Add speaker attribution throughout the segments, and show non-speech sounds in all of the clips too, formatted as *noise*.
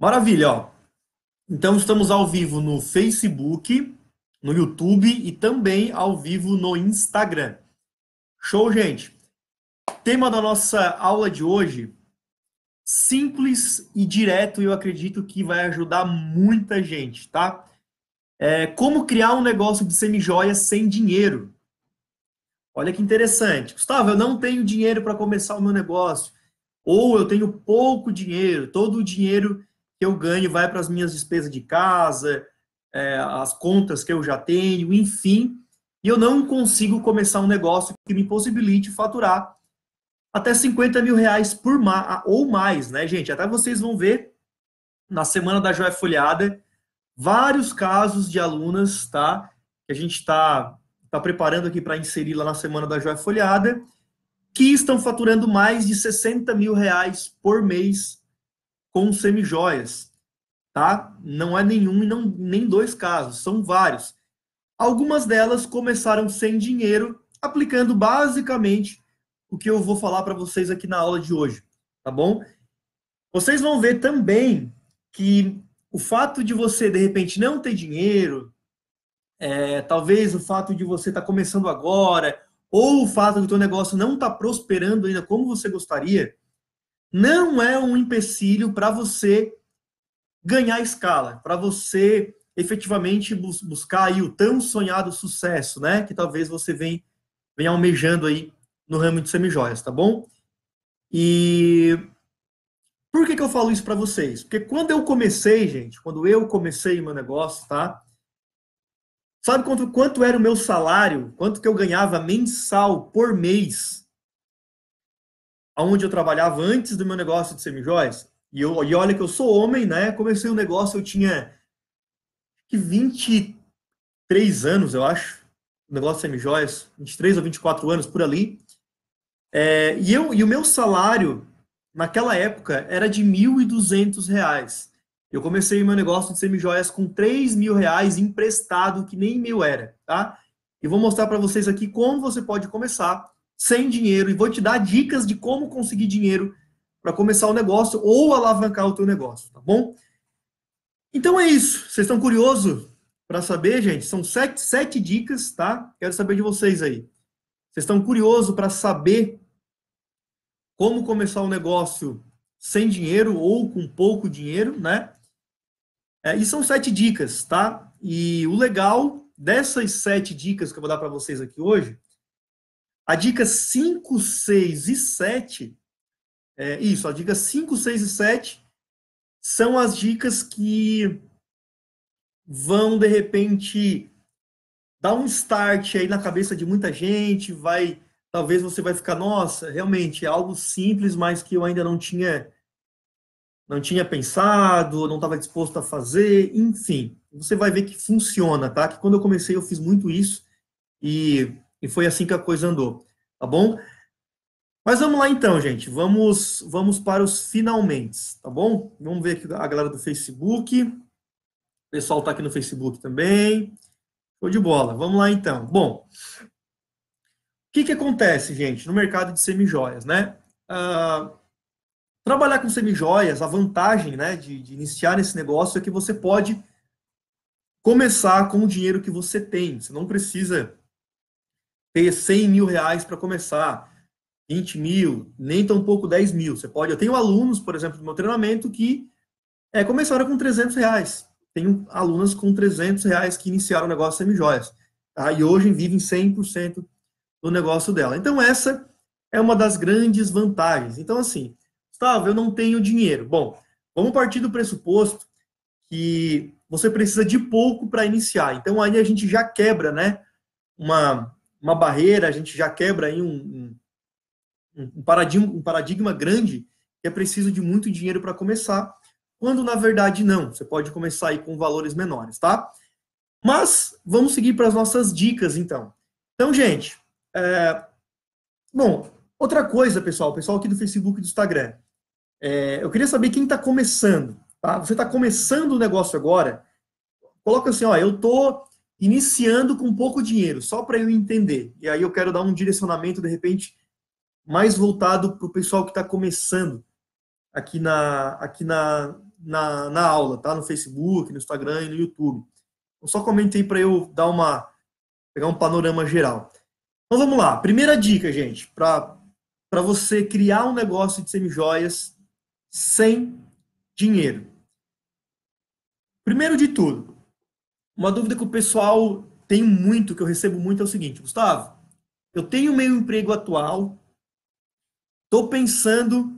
Speaker 1: Maravilha, ó. Então estamos ao vivo no Facebook, no YouTube e também ao vivo no Instagram. Show, gente. Tema da nossa aula de hoje, simples e direto, eu acredito que vai ajudar muita gente, tá? É, como criar um negócio de semijoia sem dinheiro? Olha que interessante. Gustavo, eu não tenho dinheiro para começar o meu negócio. Ou eu tenho pouco dinheiro, todo o dinheiro que eu ganho vai para as minhas despesas de casa, é, as contas que eu já tenho, enfim, e eu não consigo começar um negócio que me possibilite faturar até 50 mil reais por ma ou mais, né, gente? Até vocês vão ver na semana da Joia Folhada vários casos de alunas, tá? Que a gente está tá preparando aqui para inserir lá na semana da Joia Folhada, que estão faturando mais de 60 mil reais por mês com semijoias, tá? Não é nenhum e não, nem dois casos, são vários. Algumas delas começaram sem dinheiro, aplicando basicamente o que eu vou falar para vocês aqui na aula de hoje, tá bom? Vocês vão ver também que o fato de você, de repente, não ter dinheiro, é, talvez o fato de você estar tá começando agora, ou o fato do teu negócio não estar tá prosperando ainda como você gostaria, não é um empecilho para você ganhar escala, para você efetivamente bus buscar aí o tão sonhado sucesso, né? Que talvez você venha vem almejando aí no ramo de semijoias, tá bom? E por que, que eu falo isso para vocês? Porque quando eu comecei, gente, quando eu comecei meu negócio, tá? Sabe quanto, quanto era o meu salário? Quanto que eu ganhava mensal por mês aonde eu trabalhava antes do meu negócio de semijóias, e, eu, e olha que eu sou homem, né? Comecei o um negócio, eu tinha 23 anos, eu acho, o negócio de semijóias, 23 ou 24 anos, por ali. É, e, eu, e o meu salário, naquela época, era de R$ 1.200. Eu comecei meu negócio de semijóias com R$ reais emprestado, que nem meu era, tá? E vou mostrar para vocês aqui como você pode começar sem dinheiro e vou te dar dicas de como conseguir dinheiro para começar o negócio ou alavancar o teu negócio, tá bom? Então é isso. Vocês estão curiosos para saber, gente? São sete, sete dicas, tá? Quero saber de vocês aí. Vocês estão curiosos para saber como começar o um negócio sem dinheiro ou com pouco dinheiro, né? É, e são sete dicas, tá? E o legal dessas sete dicas que eu vou dar para vocês aqui hoje a dica 5, 6 e 7, é, isso, a dica 5, 6 e 7 são as dicas que vão, de repente, dar um start aí na cabeça de muita gente, vai, talvez você vai ficar, nossa, realmente, é algo simples, mas que eu ainda não tinha não tinha pensado, não estava disposto a fazer, enfim. Você vai ver que funciona, tá? Que quando eu comecei eu fiz muito isso e e foi assim que a coisa andou, tá bom? Mas vamos lá então, gente. Vamos, vamos para os finalmente, tá bom? Vamos ver aqui a galera do Facebook. O pessoal está aqui no Facebook também. Show de bola. Vamos lá então. Bom, o que, que acontece, gente, no mercado de semijoias, né? Ah, trabalhar com semijoias, a vantagem né, de, de iniciar nesse negócio é que você pode começar com o dinheiro que você tem. Você não precisa ter 100 mil reais para começar, 20 mil, nem tão pouco 10 mil. Você pode. Eu tenho alunos, por exemplo, do meu treinamento que é, começaram com 300 reais. Tenho alunas com 300 reais que iniciaram o negócio semi-joias. Tá? E hoje vivem 100% do negócio dela. Então, essa é uma das grandes vantagens. Então, assim, Gustavo, eu não tenho dinheiro. Bom, vamos partir do pressuposto que você precisa de pouco para iniciar. Então, aí a gente já quebra, né? Uma, uma barreira, a gente já quebra aí um, um, um paradigma, um paradigma grande que é preciso de muito dinheiro para começar, quando na verdade não. Você pode começar aí com valores menores, tá? Mas vamos seguir para as nossas dicas, então. Então, gente, é... bom, outra coisa, pessoal, pessoal aqui do Facebook e do Instagram, é... eu queria saber quem está começando, tá? Você está começando o negócio agora? Coloca assim, ó, eu tô iniciando com pouco dinheiro, só para eu entender. E aí eu quero dar um direcionamento, de repente, mais voltado para o pessoal que está começando aqui, na, aqui na, na, na, aula, tá? No Facebook, no Instagram e no YouTube. Então, só comente aí para eu dar uma, pegar um panorama geral. Então vamos lá. Primeira dica, gente, para você criar um negócio de semijoias sem dinheiro. Primeiro de tudo, uma dúvida que o pessoal tem muito, que eu recebo muito, é o seguinte: Gustavo, eu tenho meu emprego atual, estou pensando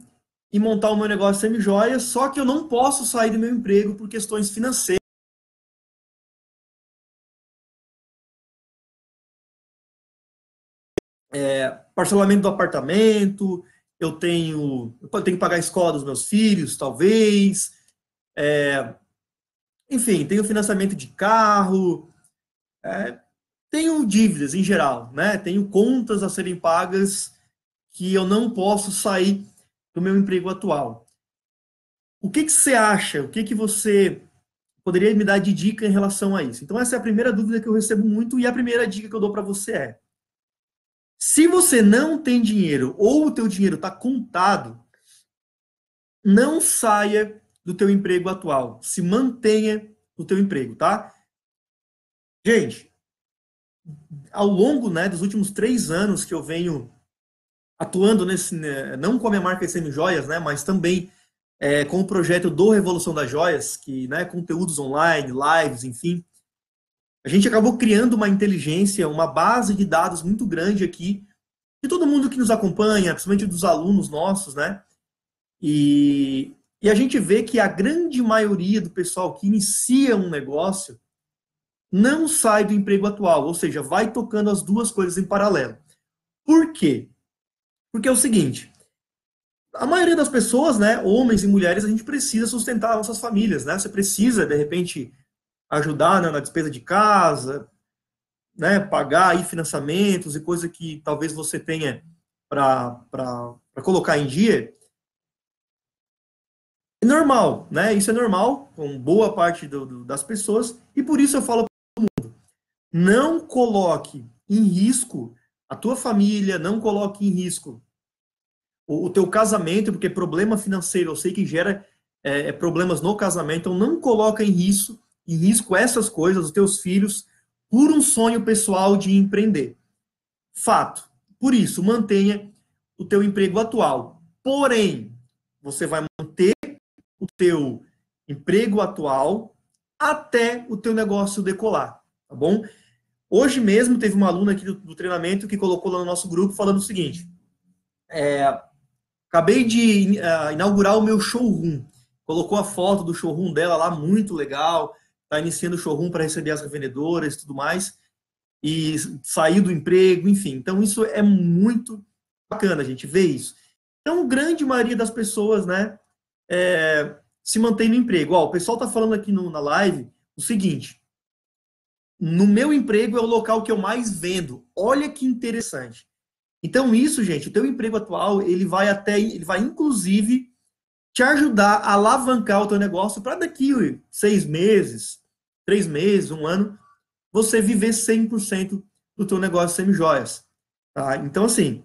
Speaker 1: em montar o meu negócio semi-joia, só que eu
Speaker 2: não posso sair do meu emprego por questões financeiras. É, parcelamento do apartamento, eu tenho, eu tenho que pagar a escola dos meus filhos, talvez,
Speaker 1: é, enfim, tenho financiamento de carro, é, tenho dívidas em geral, né? Tenho contas a serem pagas que eu não posso sair do meu emprego atual. O que, que você acha? O que, que você poderia me dar de dica em relação a isso? Então, essa é a primeira dúvida que eu recebo muito e a primeira dica que eu dou para você é: se você não tem dinheiro ou o teu dinheiro está contado, não saia do teu emprego atual. Se mantenha no teu emprego, tá? Gente, ao longo né, dos últimos três anos que eu venho atuando nesse, né, não com a minha marca SM Joias, né, mas também é, com o projeto do Revolução das Joias, que né, conteúdos online, lives, enfim, a gente acabou criando uma inteligência, uma base de dados muito grande aqui de todo mundo que nos acompanha, principalmente dos alunos nossos, né? E e a gente vê que a grande maioria do pessoal que inicia um negócio não sai do emprego atual, ou seja, vai tocando as duas coisas em paralelo. Por quê? Porque é o seguinte, a maioria das pessoas, né, homens e mulheres, a gente precisa sustentar nossas famílias, né? Você precisa, de repente, ajudar né, na despesa de casa, né, pagar aí financiamentos e coisa que talvez você tenha para colocar em dia é normal, né? Isso é normal com boa parte do, do, das pessoas e por isso eu falo para todo mundo: não coloque em risco a tua família, não coloque em risco o, o teu casamento, porque problema financeiro eu sei que gera é, é, problemas no casamento, então não coloca em risco, em risco essas coisas, os teus filhos, por um sonho pessoal de empreender. Fato. Por isso, mantenha o teu emprego atual. Porém, você vai o teu emprego atual até o teu negócio decolar, tá bom? Hoje mesmo teve uma aluna aqui do, do treinamento que colocou lá no nosso grupo falando o seguinte: é, acabei de uh, inaugurar o meu showroom. Colocou a foto do showroom dela lá, muito legal. Está iniciando o showroom para receber as revendedoras e tudo mais. E saiu do emprego, enfim. Então, isso é muito bacana, a gente vê isso. Então, grande maioria das pessoas, né, é, se mantém no emprego. Ó, o pessoal está falando aqui no, na live o seguinte: no meu emprego é o local que eu mais vendo. Olha que interessante. Então isso, gente, o teu emprego atual ele vai até, ele vai inclusive te ajudar a alavancar o teu negócio para daqui seis meses, três meses, um ano, você viver 100% do teu negócio semi-joias. Tá? Então, assim,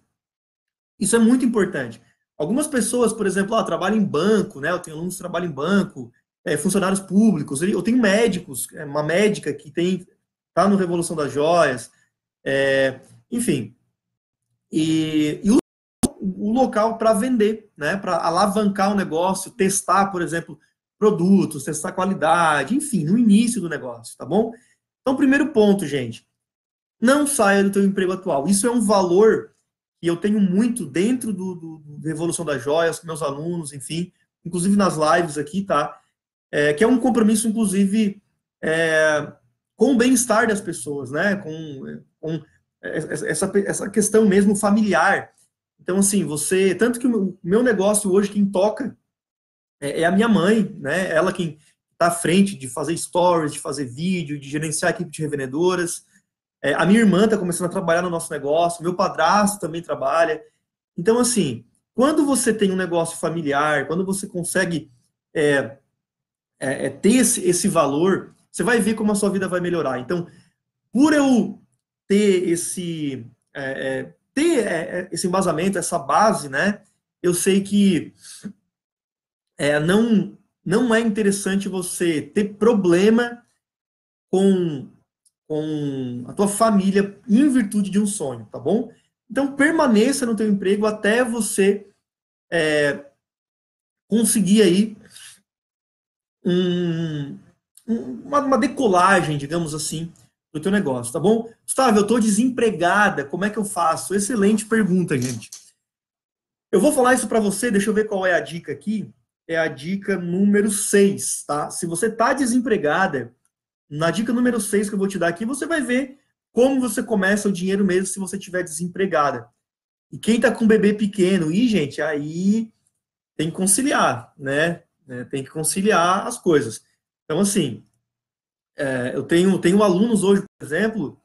Speaker 1: isso é muito importante. Algumas pessoas, por exemplo, ah, trabalham em banco, né? Eu tenho alunos que trabalham em banco, é, funcionários públicos. Eu tenho médicos, é, uma médica que tem tá no Revolução das Joias, é, enfim. E, e o, o local para vender, né? Para alavancar o negócio, testar, por exemplo, produtos, testar qualidade, enfim, no início do negócio, tá bom? Então, primeiro ponto, gente, não saia do teu emprego atual. Isso é um valor que eu tenho muito dentro do, do, do Revolução das Joias, com meus alunos, enfim, inclusive nas lives aqui, tá? É, que é um compromisso, inclusive, é, com o bem-estar das pessoas, né? Com, com essa, essa questão mesmo familiar. Então, assim, você. Tanto que o meu negócio hoje, quem toca é, é a minha mãe, né? Ela quem está à frente de fazer stories, de fazer vídeo, de gerenciar a equipe de revendedoras. É, a minha irmã está começando a trabalhar no nosso negócio, meu padrasto também trabalha. Então, assim, quando você tem um negócio familiar, quando você consegue é, é, é ter esse, esse valor, você vai ver como a sua vida vai melhorar. Então, por eu ter esse é, é ter é, esse embasamento, essa base, né? Eu sei que é, não não é interessante você ter problema com com a tua família em virtude de um sonho, tá bom? Então permaneça no teu emprego até você é, conseguir aí um, uma, uma, decolagem, digamos assim, do teu negócio, tá bom? Gustavo, eu estou desempregada, como é que eu faço? Excelente pergunta, gente. Eu vou falar isso para você, deixa eu ver qual é a dica aqui. É a dica número 6, tá? Se você está desempregada, na dica número 6 que eu vou te dar aqui, você vai ver como você começa o dinheiro mesmo se você estiver desempregada. E quem está com um bebê pequeno, e gente, aí tem que conciliar, né? É, tem que conciliar as coisas. Então, assim, é, eu tenho, tenho alunos hoje, por exemplo,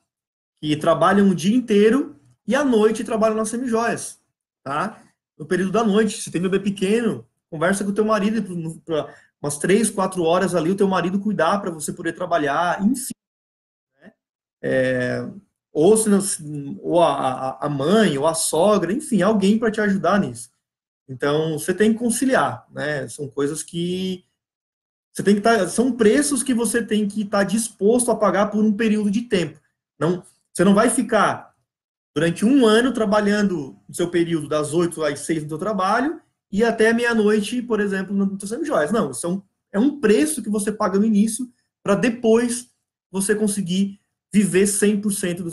Speaker 1: que trabalham o dia inteiro e à noite trabalham nas semijoias, tá? No período da noite, se tem bebê pequeno, conversa com o teu marido umas três, quatro horas ali o teu marido cuidar para você poder trabalhar, enfim. Né? É, ou se não, ou a, a mãe, ou a sogra, enfim, alguém para te ajudar nisso. Então, você tem que conciliar, né? São coisas que você tem que estar, tá, são preços que você tem que estar tá disposto a pagar por um período de tempo. Não, você não vai ficar durante um ano trabalhando no seu período das 8 às 6 do seu trabalho e até meia-noite, por exemplo, no estou sendo joias. Não, isso é
Speaker 2: um, é um preço que você paga no início para depois você conseguir viver 100% do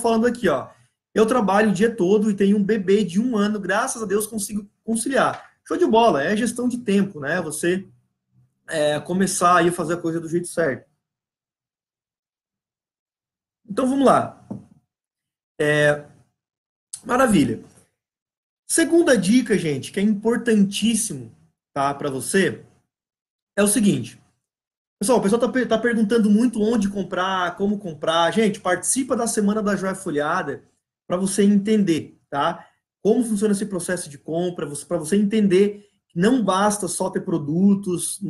Speaker 2: falando aqui, ó. Eu trabalho o dia todo e tenho um bebê de um ano, graças a Deus consigo conciliar. Show de bola, é gestão
Speaker 1: de tempo, né? Você é, começar a fazer a coisa do jeito certo. Então vamos lá. É... Maravilha. Segunda dica, gente, que é importantíssimo tá, para você, é o seguinte. Pessoal, o pessoal está tá perguntando muito onde comprar, como comprar. Gente, participa da Semana da Joia Folhada para você entender, tá? Como funciona esse processo de compra, para você entender que não basta só ter produtos,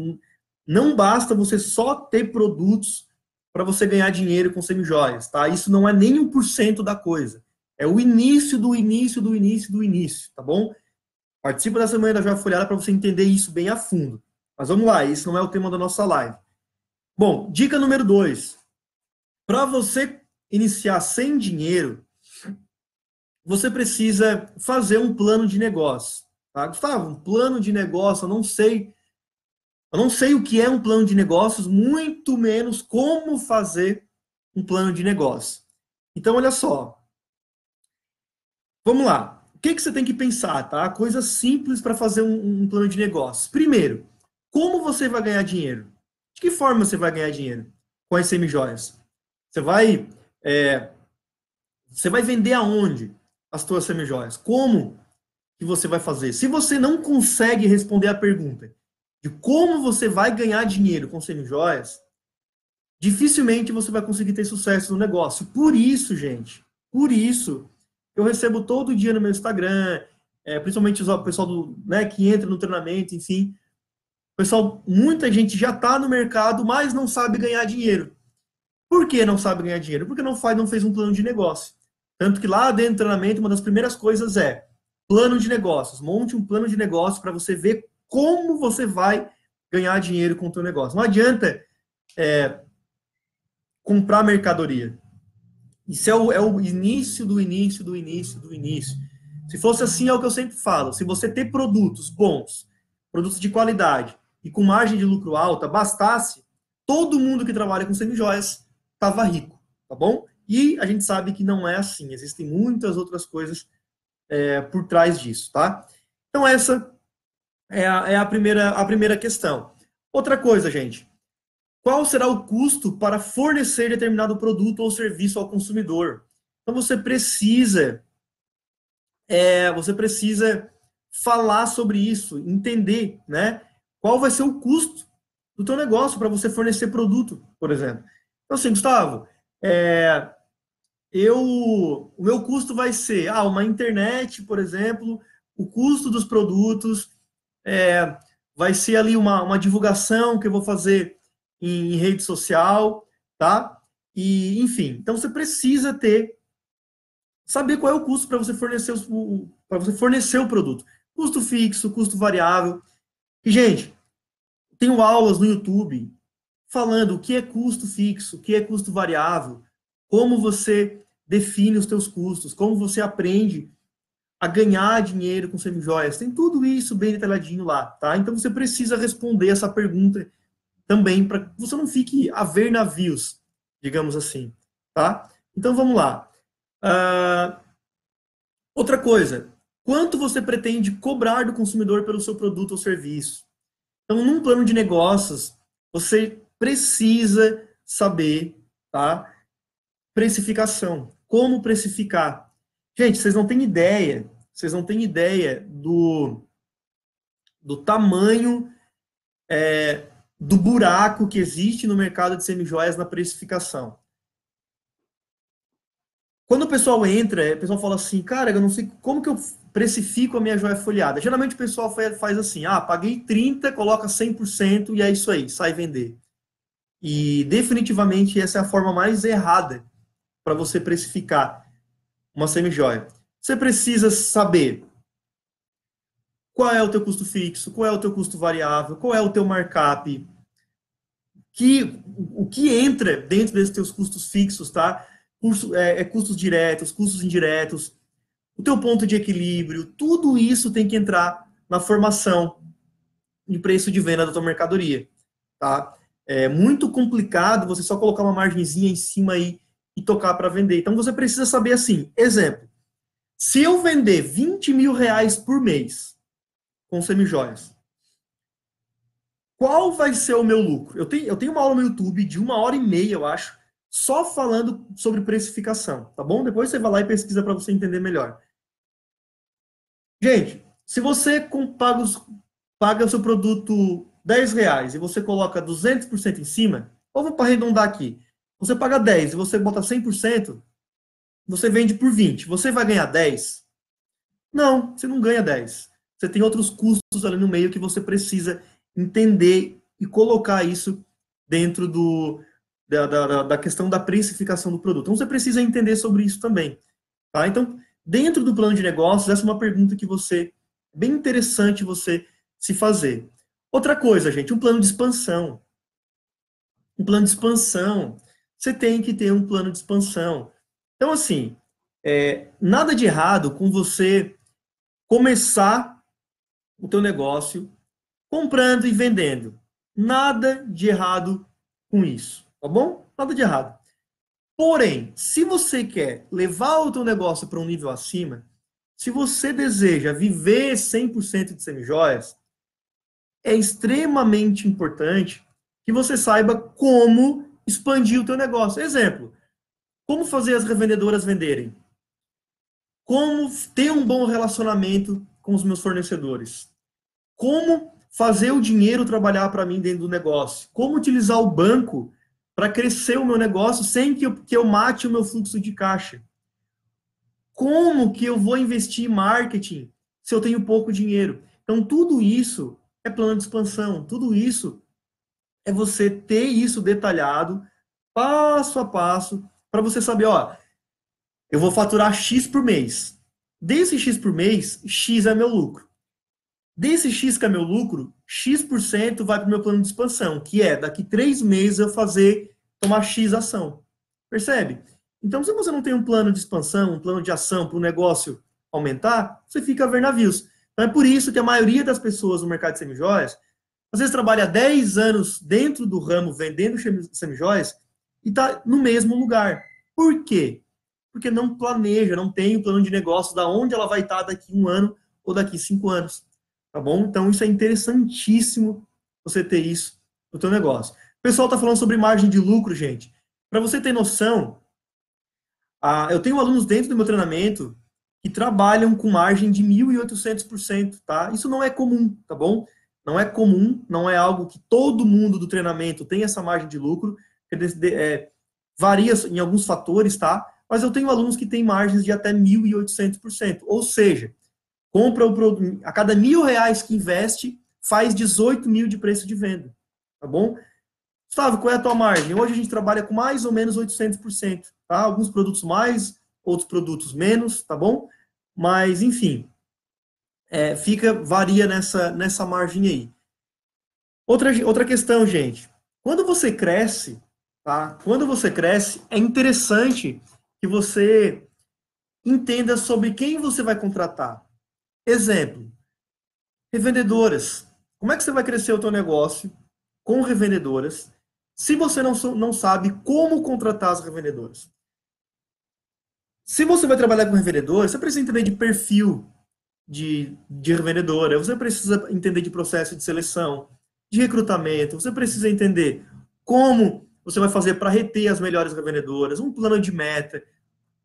Speaker 1: não basta você só ter produtos para você ganhar dinheiro com semi-joias, tá? Isso não é nem um por cento da coisa. É o início do início do início do início, tá bom? Participa da Semana da Joia Folhada para você entender isso bem a fundo. Mas vamos lá, isso não é o tema da nossa live. Bom, dica número dois. Para você iniciar sem dinheiro, você precisa fazer um plano de negócio. Tá? Gustavo, um plano de negócio, eu não sei eu não sei o que é um plano de negócios, muito menos como fazer um plano de negócio. Então, olha só. Vamos lá. O que, que você tem que pensar, tá? Coisas simples para fazer um, um plano de negócios. Primeiro, como você vai ganhar dinheiro? De que forma você vai ganhar dinheiro com as semijoias? Você vai, é, você vai vender aonde as suas semijoias? Como que você vai fazer? Se você não consegue responder a pergunta, de como você vai ganhar dinheiro com joias, dificilmente você vai conseguir ter sucesso no negócio. Por isso, gente, por isso, eu recebo todo dia no meu Instagram, é, principalmente o pessoal do, né, que entra no treinamento, enfim. Pessoal, muita gente já está no mercado, mas não sabe ganhar dinheiro. Por que não sabe ganhar dinheiro? Porque não faz, não fez um plano de negócio. Tanto que lá dentro do treinamento, uma das primeiras coisas é plano de negócios. Monte um plano de negócio para você ver como você vai ganhar dinheiro com o teu negócio. Não adianta é, comprar mercadoria. Isso é o, é o início do início do início do início. Se fosse assim, é o que eu sempre falo. Se você ter produtos bons, produtos de qualidade e com margem de lucro alta, bastasse, todo mundo que trabalha com semijoias estava rico, tá bom? E a gente sabe que não é assim. Existem muitas outras coisas é, por trás disso, tá? Então, essa é a, é a, primeira, a primeira questão. Outra coisa, gente. Qual será o custo para fornecer determinado produto ou serviço ao consumidor? Então você precisa, é, você precisa falar sobre isso, entender, né? Qual vai ser o custo do teu negócio para você fornecer produto, por exemplo? Então assim, Gustavo, é, eu, o meu custo vai ser, ah, uma internet, por exemplo, o custo dos produtos, é, vai ser ali uma, uma divulgação que eu vou fazer em, em rede social, tá? E, enfim, então você precisa ter, saber qual é o custo para você fornecer o, para você fornecer o produto. Custo fixo, custo variável. E, gente, tenho aulas no YouTube falando o que é custo fixo, o que é custo variável, como você define os seus custos, como você aprende a ganhar dinheiro com semijoias. Tem tudo isso bem detalhadinho lá, tá? Então você precisa responder essa pergunta também para que você não fique a ver navios, digamos assim, tá? Então vamos lá. Uh, outra coisa, quanto você pretende cobrar do consumidor pelo seu produto ou serviço? Então, num plano de negócios, você precisa saber, tá? Precificação, como precificar, Gente, vocês não têm ideia, vocês não têm ideia do, do tamanho é, do buraco que existe no mercado de semijoias na precificação. Quando o pessoal entra, o pessoal fala assim, cara, eu não sei como que eu precifico a minha joia folheada. Geralmente o pessoal faz assim, ah, paguei 30, coloca 100% e é isso aí, sai vender. E definitivamente essa é a forma mais errada para você precificar uma semi-joia. Você precisa saber qual é o teu custo fixo, qual é o teu custo variável, qual é o teu markup, que, o que entra dentro desses teus custos fixos, tá? Curso, é, é custos diretos, custos indiretos, o teu ponto de equilíbrio, tudo isso tem que entrar na formação de preço de venda da tua mercadoria, tá? É muito complicado você só colocar uma margenzinha em cima aí e tocar para vender. Então você precisa saber assim, exemplo, se eu vender 20 mil reais por mês com semijoias, qual vai ser o meu lucro? Eu tenho, eu tenho uma aula no YouTube de uma hora e meia, eu acho, só falando sobre precificação, tá bom? Depois você vai lá e pesquisa para você entender melhor. Gente, se você paga, paga o seu produto 10 reais e você coloca 200% em cima, ou vou arredondar aqui, você paga 10 e você bota 100%, você vende por 20. Você vai ganhar 10? Não, você não ganha 10. Você tem outros custos ali no meio que você precisa entender e colocar isso dentro do, da, da, da questão da precificação do produto. Então, você precisa entender sobre isso também. Tá? Então, dentro do plano de negócios, essa é uma pergunta que você bem interessante você se fazer. Outra coisa, gente, um plano de expansão. Um plano de expansão você tem que ter um plano de expansão. Então, assim, é, nada de errado com você começar o teu negócio comprando e vendendo. Nada de errado com isso, tá bom? Nada de errado. Porém, se você quer levar o teu negócio para um nível acima, se você deseja viver 100% de semijoias, é extremamente importante que você saiba como expandir o teu negócio. Exemplo, como fazer as revendedoras venderem? Como ter um bom relacionamento com os meus fornecedores? Como fazer o dinheiro trabalhar para mim dentro do negócio? Como utilizar o banco para crescer o meu negócio sem que eu, que eu mate o meu fluxo de caixa? Como que eu vou investir em marketing se eu tenho pouco dinheiro? Então, tudo isso é plano de expansão, tudo isso é você ter isso detalhado, passo a passo, para você saber, ó, eu vou faturar X por mês. Desse X por mês, X é meu lucro. Desse X que é meu lucro, X% por cento vai para o meu plano de expansão, que é daqui três meses eu fazer, tomar X ação. Percebe? Então, se você não tem um plano de expansão, um plano de ação para o negócio aumentar, você fica a ver navios. Então, é por isso que a maioria das pessoas no mercado de semijoias às vezes trabalha 10 anos dentro do ramo, vendendo semijóias, e está no mesmo lugar. Por quê? Porque não planeja, não tem o um plano de negócio da onde ela vai estar daqui um ano ou daqui cinco anos. Tá bom? Então, isso é interessantíssimo você ter isso no teu negócio. O pessoal está falando sobre margem de lucro, gente. Para você ter noção, eu tenho alunos dentro do meu treinamento que trabalham com margem de 1.800%, tá? Isso não é comum, tá bom? Não é comum, não é algo que todo mundo do treinamento tem essa margem de lucro, é, varia em alguns fatores, tá? Mas eu tenho alunos que têm margens de até 1.800%, ou seja, compra o produto, a cada mil reais que investe, faz 18 mil de preço de venda, tá bom? Gustavo, qual é a tua margem? Hoje a gente trabalha com mais ou menos 800%, tá? Alguns produtos mais, outros produtos menos, tá bom? Mas, enfim, é, fica, varia nessa, nessa margem aí. Outra, outra questão, gente. Quando você cresce, tá? Quando você cresce, é interessante que você entenda sobre quem você vai contratar. Exemplo, revendedoras. Como é que você vai crescer o teu negócio com revendedoras se você não, não sabe como contratar as revendedoras? Se você vai trabalhar com revendedoras, você precisa entender de perfil de, de revendedora, você precisa entender de processo de seleção, de recrutamento, você precisa entender como você vai fazer para reter as melhores revendedoras, um plano de meta.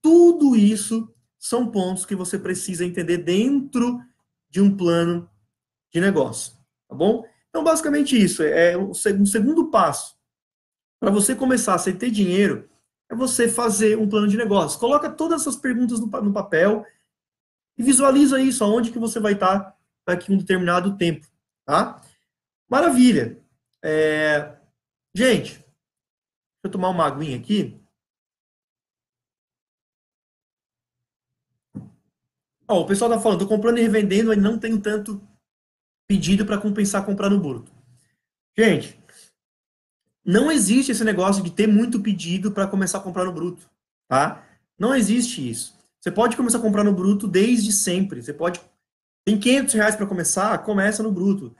Speaker 1: Tudo isso são pontos que você precisa entender dentro de um plano de negócio, tá bom? Então, basicamente isso, é o segundo passo. Para você começar a ter dinheiro, é você fazer um plano de negócio. Coloca todas essas perguntas no papel, e visualiza isso, aonde que você vai estar tá daqui um determinado tempo, tá?
Speaker 2: Maravilha! É... Gente, deixa eu tomar uma aguinha aqui.
Speaker 1: Ó, o pessoal tá falando, tô comprando e revendendo, e não tem tanto pedido para compensar comprar no bruto. Gente, não existe esse negócio de ter muito pedido para começar a comprar no bruto, tá? Não existe isso. Você pode começar a comprar no bruto desde sempre. Você pode. Tem 500 reais para começar, começa no bruto.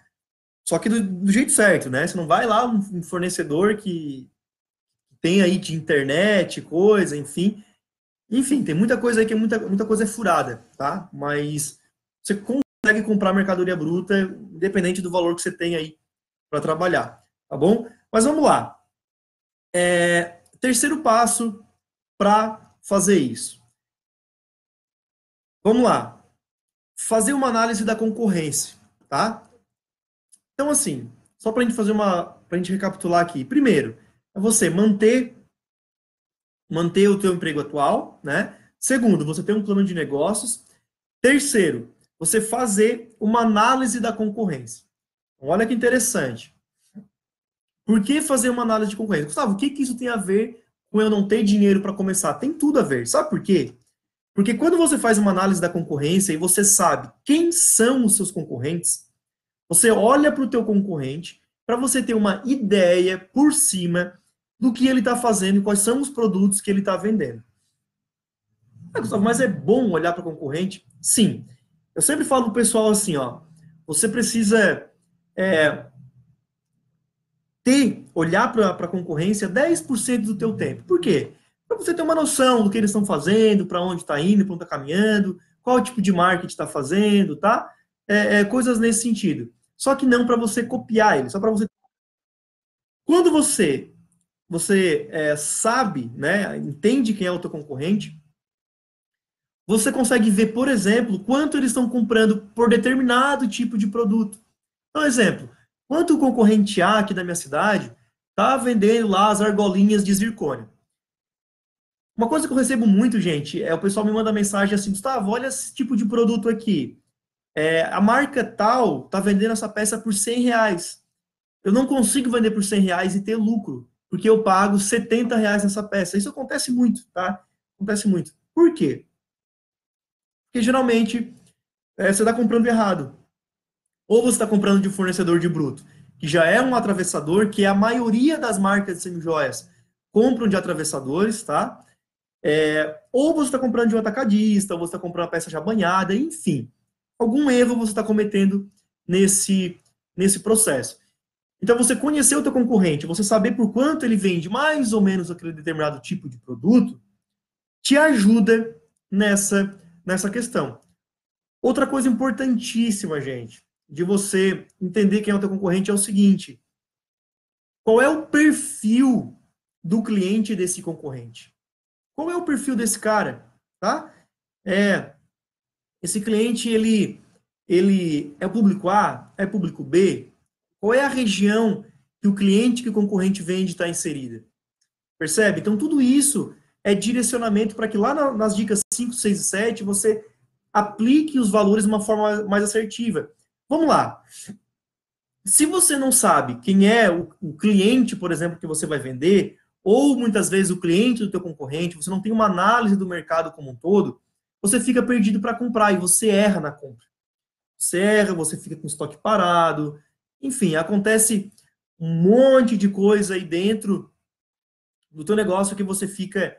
Speaker 1: Só que do, do, jeito certo, né? Você não vai lá um fornecedor que tem aí de internet, coisa, enfim. Enfim, tem muita coisa aí que é muita, muita coisa é furada, tá? Mas você consegue comprar mercadoria bruta, independente do valor que você tem
Speaker 2: aí para trabalhar, tá bom? Mas vamos lá. É, terceiro passo para fazer isso.
Speaker 1: Vamos lá. Fazer uma análise da concorrência, tá? Então, assim, só para a gente fazer uma. para a gente recapitular aqui. Primeiro, é você manter, manter o teu emprego atual, né? Segundo, você tem um plano de negócios. Terceiro, você fazer uma análise da concorrência. Então, olha que interessante. Por que fazer uma análise de concorrência? Gustavo, o que, que isso tem a ver com eu não ter dinheiro para começar? Tem tudo a ver. Sabe por quê? Porque quando você faz uma análise da concorrência e você sabe quem são os seus concorrentes, você olha para o teu concorrente para você ter uma ideia por cima do que ele está fazendo e quais são os produtos que ele está vendendo. Mas é bom olhar para o concorrente? Sim. Eu sempre falo para o pessoal assim, ó, você precisa é, ter, olhar para a concorrência 10% do teu tempo. Por quê? para você ter uma noção do que eles estão fazendo, para onde está indo, para onde está caminhando, qual tipo de marketing está fazendo, tá? É, é, coisas nesse sentido. Só que não para você copiar ele, só para você. Quando você você é, sabe, né, entende quem é o teu concorrente, você consegue ver, por exemplo, quanto eles estão comprando por determinado tipo de produto. Então, exemplo, quanto o concorrente A aqui da minha cidade está vendendo lá as argolinhas de zircônia? Uma coisa que eu recebo muito, gente, é o pessoal me manda mensagem assim, Gustavo, olha esse tipo de produto aqui. É, a marca tal está vendendo essa peça por 100 reais. Eu não consigo vender por 100 reais e ter lucro, porque eu pago 70 reais nessa peça. Isso acontece muito, tá? Acontece muito. Por quê? Porque geralmente é, você está comprando errado. Ou você está comprando de um fornecedor de bruto, que já é um atravessador, que é a maioria das marcas de semijoias compram de atravessadores, tá? É, ou você está comprando de um atacadista, ou você está comprando uma peça já banhada, enfim. Algum erro você está cometendo nesse, nesse processo. Então, você conhecer o teu concorrente, você saber por quanto ele vende mais ou menos aquele determinado tipo de produto, te ajuda nessa, nessa questão. Outra coisa importantíssima, gente, de você entender quem é o teu concorrente é o seguinte. Qual é o perfil do cliente desse concorrente? Qual é o perfil desse cara, tá? É, esse cliente, ele, ele é público A? É público B? Qual é a região que o cliente que o concorrente vende está inserida? Percebe? Então, tudo isso é direcionamento para que lá nas dicas 5, 6 e 7 você aplique os valores de uma forma mais assertiva. Vamos lá. Se você não sabe quem é o, cliente, por exemplo, que você vai vender, ou muitas vezes o cliente do teu concorrente, você não tem uma análise do mercado como um todo, você fica perdido para comprar e você erra na compra. Você erra, você fica com estoque parado, enfim, acontece um monte de coisa aí dentro do teu negócio que você fica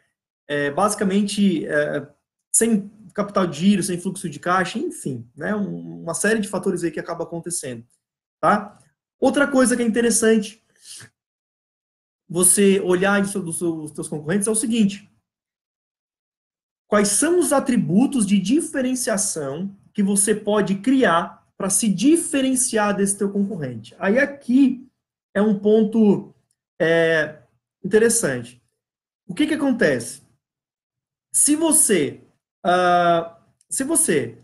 Speaker 1: é, basicamente é, sem capital de giro, sem fluxo de caixa, enfim, né, uma série de fatores aí que acaba acontecendo, tá? Outra coisa que é interessante você olhar isso dos seus concorrentes é o seguinte: quais são os atributos de diferenciação que você pode criar para se diferenciar desse teu concorrente? Aí aqui é um ponto é, interessante. O que, que acontece? Se você, uh, se você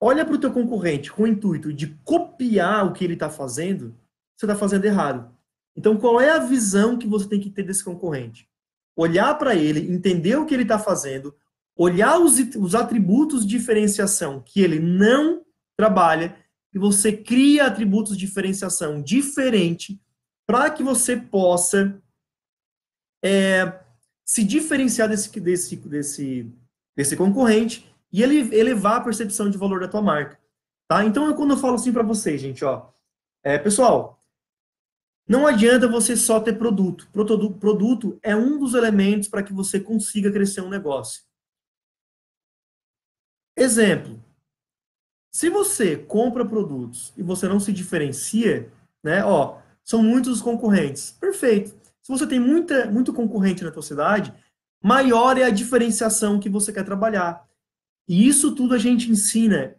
Speaker 1: olha para o teu concorrente com o intuito de copiar o que ele está fazendo, você está fazendo errado. Então, qual é a visão que você tem que ter desse concorrente? Olhar para ele, entender o que ele está fazendo, olhar os, os atributos de diferenciação que ele não trabalha e você cria atributos de diferenciação diferente para que você possa é, se diferenciar desse, desse, desse, desse concorrente e ele elevar a percepção de valor da tua marca. Tá? Então, eu, quando eu falo assim para vocês, gente, ó, é, pessoal, não adianta você só ter produto. Produto é um dos elementos para que você consiga crescer um negócio. Exemplo: se você compra produtos e você não se diferencia, né? Ó, são muitos os concorrentes. Perfeito. Se você tem muita, muito concorrente na sua cidade, maior é a diferenciação que você quer trabalhar. E isso tudo a gente ensina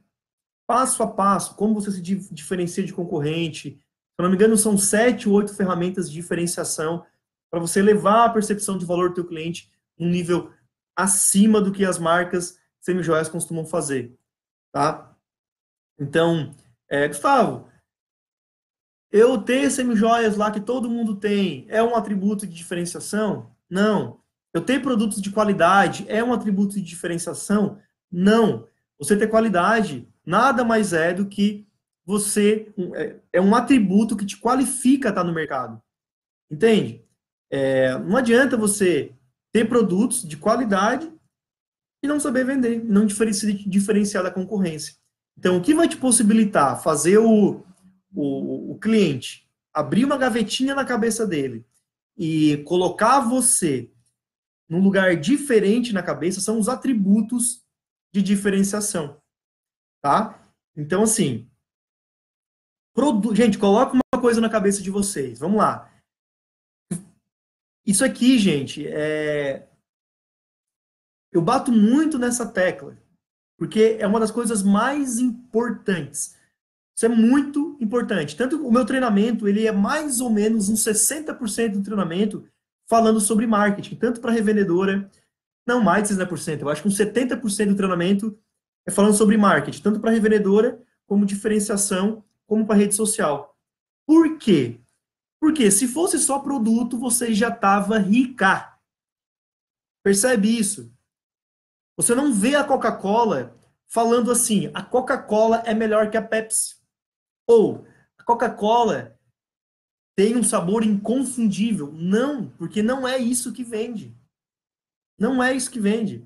Speaker 1: passo a passo, como você se diferencia de concorrente, eu não me engano, são sete ou oito ferramentas de diferenciação para você levar a percepção de valor do teu cliente um nível acima do que as marcas semi-joias costumam fazer, tá? Então, é, Gustavo, eu ter joias lá que todo mundo tem é um atributo de diferenciação? Não. Eu ter produtos de qualidade é um atributo de diferenciação? Não. Você ter qualidade nada mais é do que você é, é um atributo que te qualifica estar tá no mercado. Entende? É, não adianta você ter produtos de qualidade e não saber vender, não diferenciar da concorrência. Então, o que vai te possibilitar fazer o, o, o cliente abrir uma gavetinha na cabeça dele e colocar você num lugar diferente na cabeça são os atributos de diferenciação,
Speaker 2: tá? Então, assim, Produ... Gente, coloca uma coisa na cabeça de vocês. Vamos lá. Isso aqui, gente,
Speaker 1: é... eu bato muito nessa tecla, porque é uma das coisas mais importantes. Isso é muito importante. Tanto o meu treinamento, ele é mais ou menos uns 60% do treinamento falando sobre marketing, tanto para revendedora, não mais de 60%, eu acho que uns 70% do treinamento é falando sobre marketing, tanto para revendedora como diferenciação como para rede social. Por quê? Porque se fosse só produto, você já estava rica. Percebe isso? Você não vê a Coca-Cola falando assim: a Coca-Cola é melhor que a Pepsi. Ou a Coca-Cola tem um sabor inconfundível. Não, porque não é isso que vende. Não é isso que vende.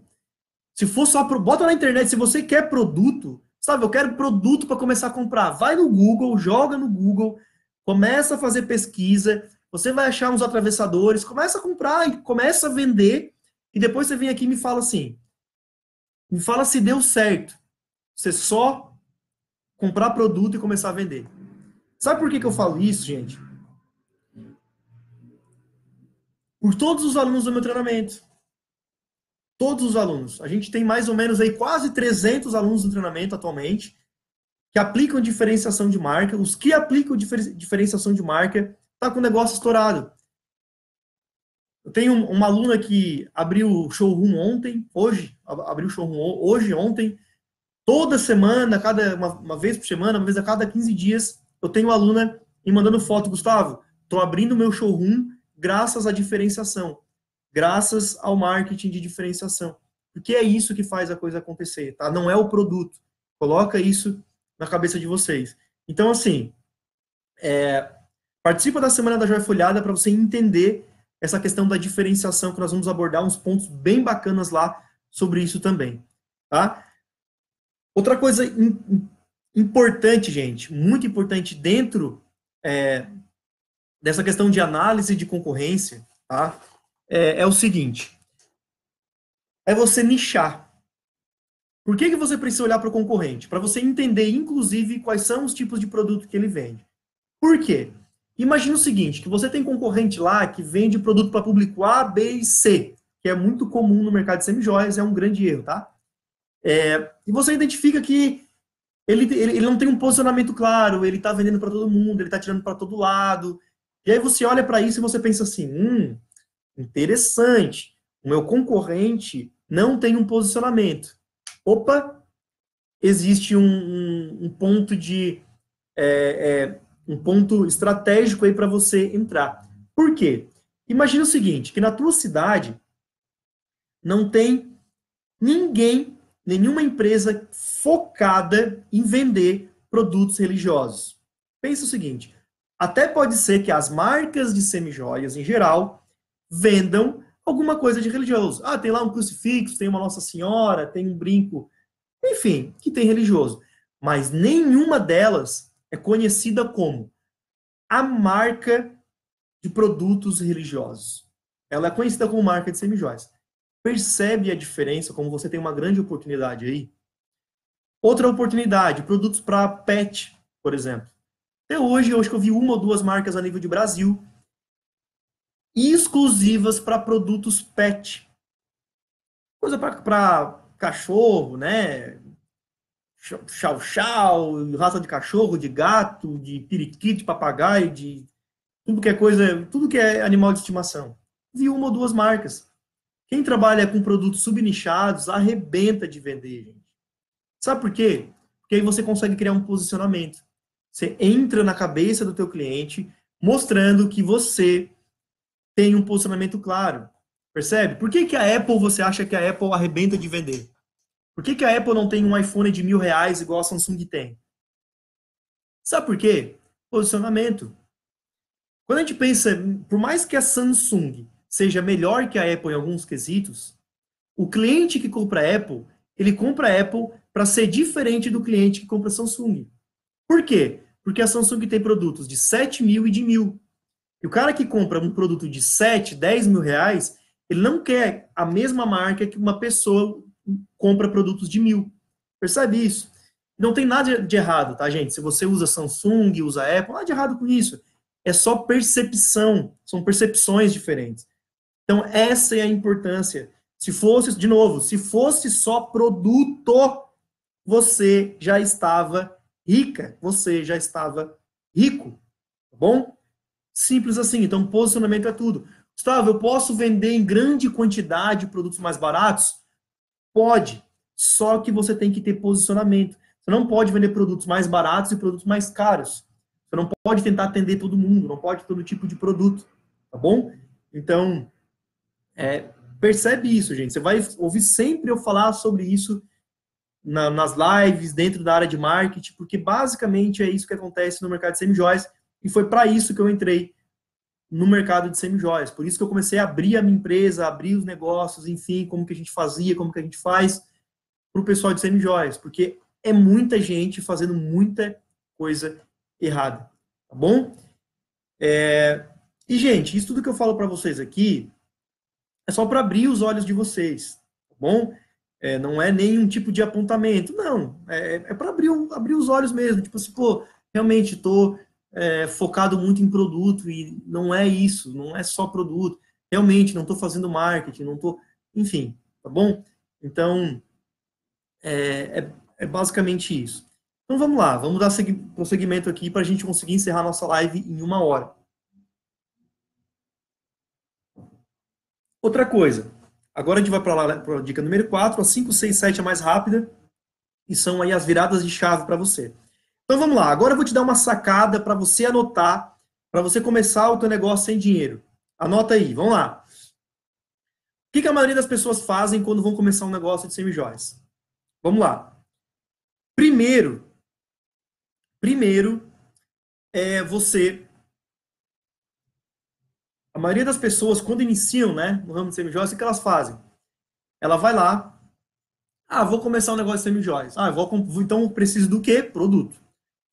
Speaker 1: Se for só pro... bota na internet, se você quer produto, Sabe, eu quero produto para começar a comprar. Vai no Google, joga no Google, começa a fazer pesquisa, você vai achar uns atravessadores, começa a comprar e começa a vender, e depois você vem aqui e me fala assim, me fala se deu certo. Você só comprar produto e começar a vender. Sabe por que, que eu falo isso, gente? Por todos os alunos do meu treinamento todos os alunos. A gente tem mais ou menos aí quase 300 alunos no treinamento atualmente que aplicam diferenciação de marca. Os que aplicam diferenciação de marca tá com o negócio estourado. Eu tenho uma aluna que abriu showroom ontem, hoje, abriu showroom hoje, ontem. Toda semana, cada uma, uma vez por semana, uma vez a cada 15 dias, eu tenho aluna me mandando foto, Gustavo, estou abrindo meu showroom graças à diferenciação graças ao marketing de diferenciação. Porque é isso que faz a coisa acontecer, tá? Não é o produto. Coloca isso na cabeça de vocês. Então, assim, é, participa da Semana da Joia Folhada para você entender essa questão da diferenciação, que nós vamos abordar uns pontos bem bacanas lá sobre isso também, tá? Outra coisa importante, gente, muito importante dentro é, dessa questão de análise de concorrência, tá? é, é o seguinte: é você nichar. Por que, que você precisa olhar para o concorrente? Para você entender, inclusive, quais são os tipos de produto que ele vende. Por quê? Imagina o seguinte, que você tem concorrente lá que vende produto para público A, B e C, que é muito comum no mercado de semijóias, é um grande erro, tá? É, e você identifica que ele, ele, ele, não tem um posicionamento claro, ele está vendendo para todo mundo, ele está tirando para todo lado. E aí você olha para isso e você pensa assim, hum, Interessante. O meu concorrente não tem um posicionamento. Opa, existe um, um, um ponto de é, é, um ponto estratégico aí para você entrar. Por quê? Imagina o seguinte, que na tua cidade não tem ninguém, nenhuma empresa focada em vender produtos religiosos. Pensa o seguinte, até pode ser que as marcas de semijoias em geral vendam alguma coisa de religioso. Ah, tem lá um crucifixo, tem uma Nossa Senhora, tem um brinco, enfim, que tem religioso. Mas nenhuma delas é conhecida como a marca de produtos religiosos. Ela é conhecida como marca de semijoias. Percebe a diferença, como você tem uma grande oportunidade aí? Outra oportunidade, produtos para pet, por exemplo. Até hoje, eu acho que eu vi uma ou duas marcas a nível de Brasil exclusivas para produtos PET. Coisa para cachorro, né? Chau-chau, raça de cachorro, de gato, de periquito, de papagaio, de tudo que é coisa, tudo que é animal de estimação. Vi uma ou duas marcas. Quem trabalha com produtos subnichados arrebenta de vender, gente. Sabe por quê? Porque aí você consegue criar um posicionamento. Você entra na cabeça do teu cliente, mostrando que você tem um posicionamento claro. Percebe? Por que, que a Apple, você acha que a Apple arrebenta de vender? Por que, que a Apple não tem um iPhone de mil reais igual a Samsung tem? Sabe por quê? Posicionamento. Quando a gente pensa, por mais que a Samsung seja melhor que a Apple em alguns quesitos, o cliente que compra a Apple, ele compra a Apple para ser diferente do cliente que compra a Samsung. Por quê? Porque a Samsung tem produtos de 7 mil e de mil. E o cara que compra um produto de 7, 10 mil reais, ele não quer a mesma marca que uma pessoa compra produtos de mil. Percebe isso? Não tem nada de errado, tá, gente? Se você usa Samsung, usa Apple, nada de errado com isso. É só percepção, são percepções diferentes. Então, essa é a importância. Se fosse, de novo, se fosse só produto, você já estava rica, você já estava rico, tá bom? Simples assim. Então, posicionamento é tudo. Gustavo, eu posso vender em grande quantidade produtos mais baratos? Pode. Só que você tem que ter posicionamento. Você não pode vender produtos mais baratos e produtos mais caros. Você não pode tentar atender todo mundo, não pode todo tipo de produto, tá bom? Então, é, percebe isso, gente. Você vai ouvir sempre eu falar sobre isso na, nas lives, dentro da área de marketing, porque basicamente é isso que acontece no mercado de semijoias. E foi para isso que eu entrei no mercado de semijoias. Por isso que eu comecei a abrir a minha empresa, abrir os negócios, enfim, como que a gente fazia, como que a gente faz para o pessoal de semijoias, porque é muita gente fazendo muita coisa errada, tá bom? É... E, gente, isso tudo que eu falo para vocês aqui é só para abrir os olhos de vocês, tá bom? É, não é nenhum tipo de apontamento, não. É, é para abrir, abrir os olhos mesmo. Tipo assim, pô, realmente estou é, focado muito em produto e não é isso, não é só produto. Realmente, não estou fazendo marketing, não estou. Enfim, tá bom? Então, é, é, é, basicamente isso. Então vamos lá, vamos dar prosseguimento aqui para a gente conseguir encerrar nossa live em uma hora. Outra coisa, agora a gente vai para a dica número 4, a 5, 6, 7 é mais rápida, e são aí as viradas de chave para você. Então vamos lá, agora eu vou te dar uma sacada para você anotar, para você começar o teu negócio sem dinheiro. Anota aí, vamos lá. O que, a maioria das pessoas fazem quando vão começar um negócio de semijóias? Vamos lá. Primeiro, primeiro é você a maioria das pessoas, quando iniciam né, no ramo de semijoias, o que elas fazem? Ela vai lá, ah, vou começar um negócio de semijoias. Ah, vou, então preciso do quê? Produto.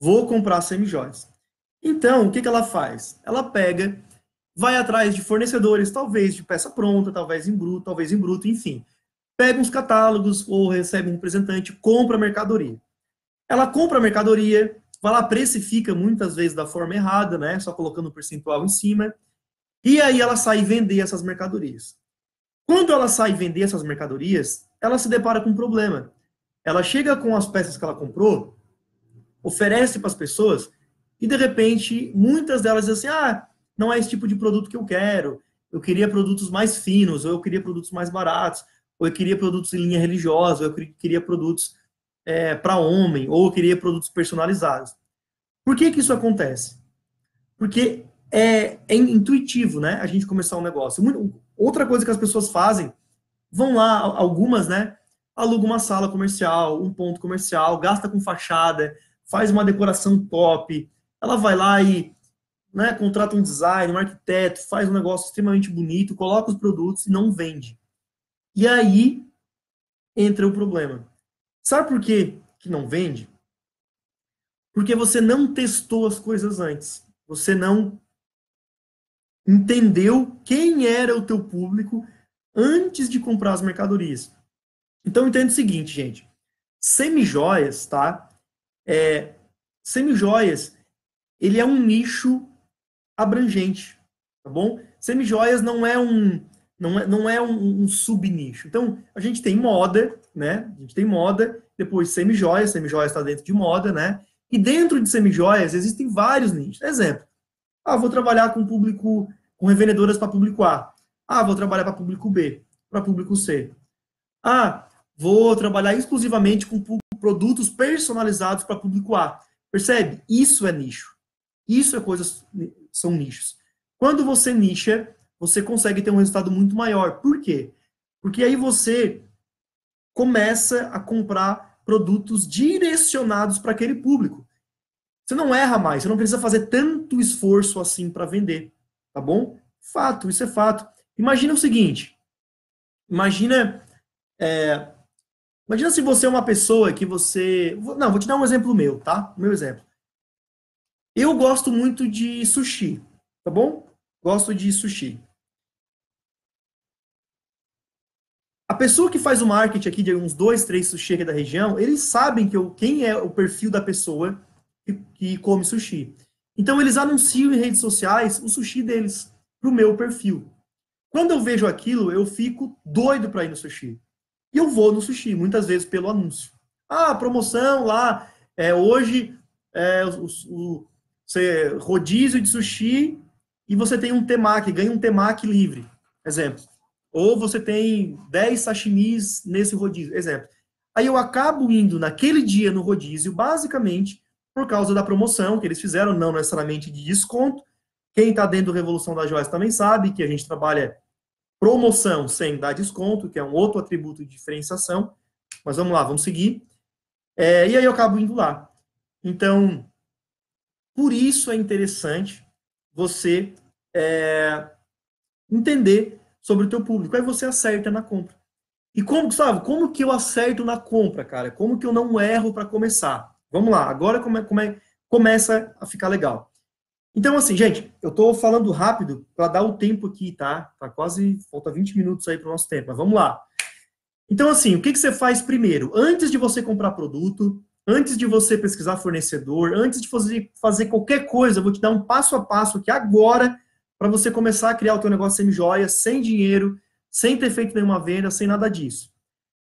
Speaker 1: Vou comprar semijoias. Então, o que, que ela faz? Ela pega, vai atrás de fornecedores, talvez de peça pronta, talvez em bruto, talvez em bruto, enfim. Pega uns catálogos ou recebe um representante, compra a mercadoria. Ela compra a mercadoria, vai lá, precifica muitas vezes da forma errada, né? Só colocando um percentual em cima. E aí ela sai vender essas mercadorias. Quando ela sai vender essas mercadorias, ela se depara com um problema. Ela chega com as peças que ela comprou oferece para as pessoas e de repente muitas delas dizem assim: ah, não é esse tipo de produto que eu quero, eu queria produtos mais finos, ou eu queria produtos mais baratos, ou eu queria produtos em linha religiosa, ou eu queria produtos é, para homem, ou eu queria produtos personalizados. Por que, que isso acontece? Porque é, é intuitivo, né? A gente começar um negócio. outra coisa que as pessoas fazem, vão lá, algumas, né? Aluga uma sala comercial, um ponto comercial, gasta com fachada, faz uma decoração top, ela vai lá e né, contrata um design, um arquiteto, faz um negócio extremamente bonito, coloca os produtos e não vende. E aí entra o problema. Sabe por quê que não vende? Porque você não testou as coisas antes. Você não entendeu quem era o teu público antes de comprar as mercadorias. Então entenda o seguinte, gente. Semi-joias, tá? É, semijoias, ele é um nicho abrangente, tá bom? Semijoias não é um não é, não é um, um nicho Então, a gente tem moda, né? A gente tem moda, depois semijoias, semijoias está dentro de moda, né? E dentro de semijoias existem vários nichos. Exemplo, ah, vou trabalhar com público, com revendedoras para público A. Ah, vou trabalhar para público B, para público C. Ah, vou trabalhar exclusivamente com público produtos personalizados para público A. Percebe? Isso é nicho. Isso é coisas são nichos. Quando você nicha, você consegue ter um resultado muito maior. Por quê? Porque aí você começa a comprar produtos direcionados para aquele público. Você não erra mais, você não precisa fazer tanto esforço assim para vender, tá bom? Fato, isso é fato. Imagina o seguinte, imagina é, Imagina se você é uma pessoa que você. Não, vou te dar um exemplo meu, tá? Meu exemplo. Eu gosto muito de sushi, tá bom? Gosto de sushi. A pessoa que faz o marketing aqui de uns dois, três sushi aqui da região, eles sabem que eu, quem é o perfil da pessoa que, que come sushi. Então eles anunciam em redes sociais o sushi deles pro meu perfil. Quando eu vejo aquilo, eu fico doido para ir no sushi. E eu vou no sushi, muitas vezes pelo anúncio. Ah, promoção lá, é, hoje é, o, o, você rodízio de sushi e você tem um temaki, ganha um temaki livre, exemplo. Ou você tem 10 sashimis nesse rodízio, exemplo. Aí eu acabo indo naquele dia no rodízio, basicamente, por causa da promoção que eles fizeram, não necessariamente de desconto. Quem está dentro do Revolução da Joias também sabe que a gente trabalha Promoção sem dar desconto, que é um outro atributo de diferenciação. Mas vamos lá, vamos seguir. É, e aí eu acabo indo lá. Então, por isso é interessante você é, entender sobre o teu público. Aí você acerta na compra. E como, Gustavo, como que eu acerto na compra, cara? Como que eu não erro para começar? Vamos lá, agora como é, como é, começa a ficar legal. Então, assim, gente, eu estou falando rápido para dar o tempo aqui, tá? Tá quase, falta 20 minutos aí para o nosso tempo, mas vamos lá. Então, assim, o que, que você faz primeiro? Antes de você comprar produto, antes de você pesquisar fornecedor, antes de fazer, fazer qualquer coisa, eu vou te dar um passo a passo aqui agora para você começar a criar o teu negócio sem joia, sem dinheiro, sem ter feito nenhuma venda, sem nada disso.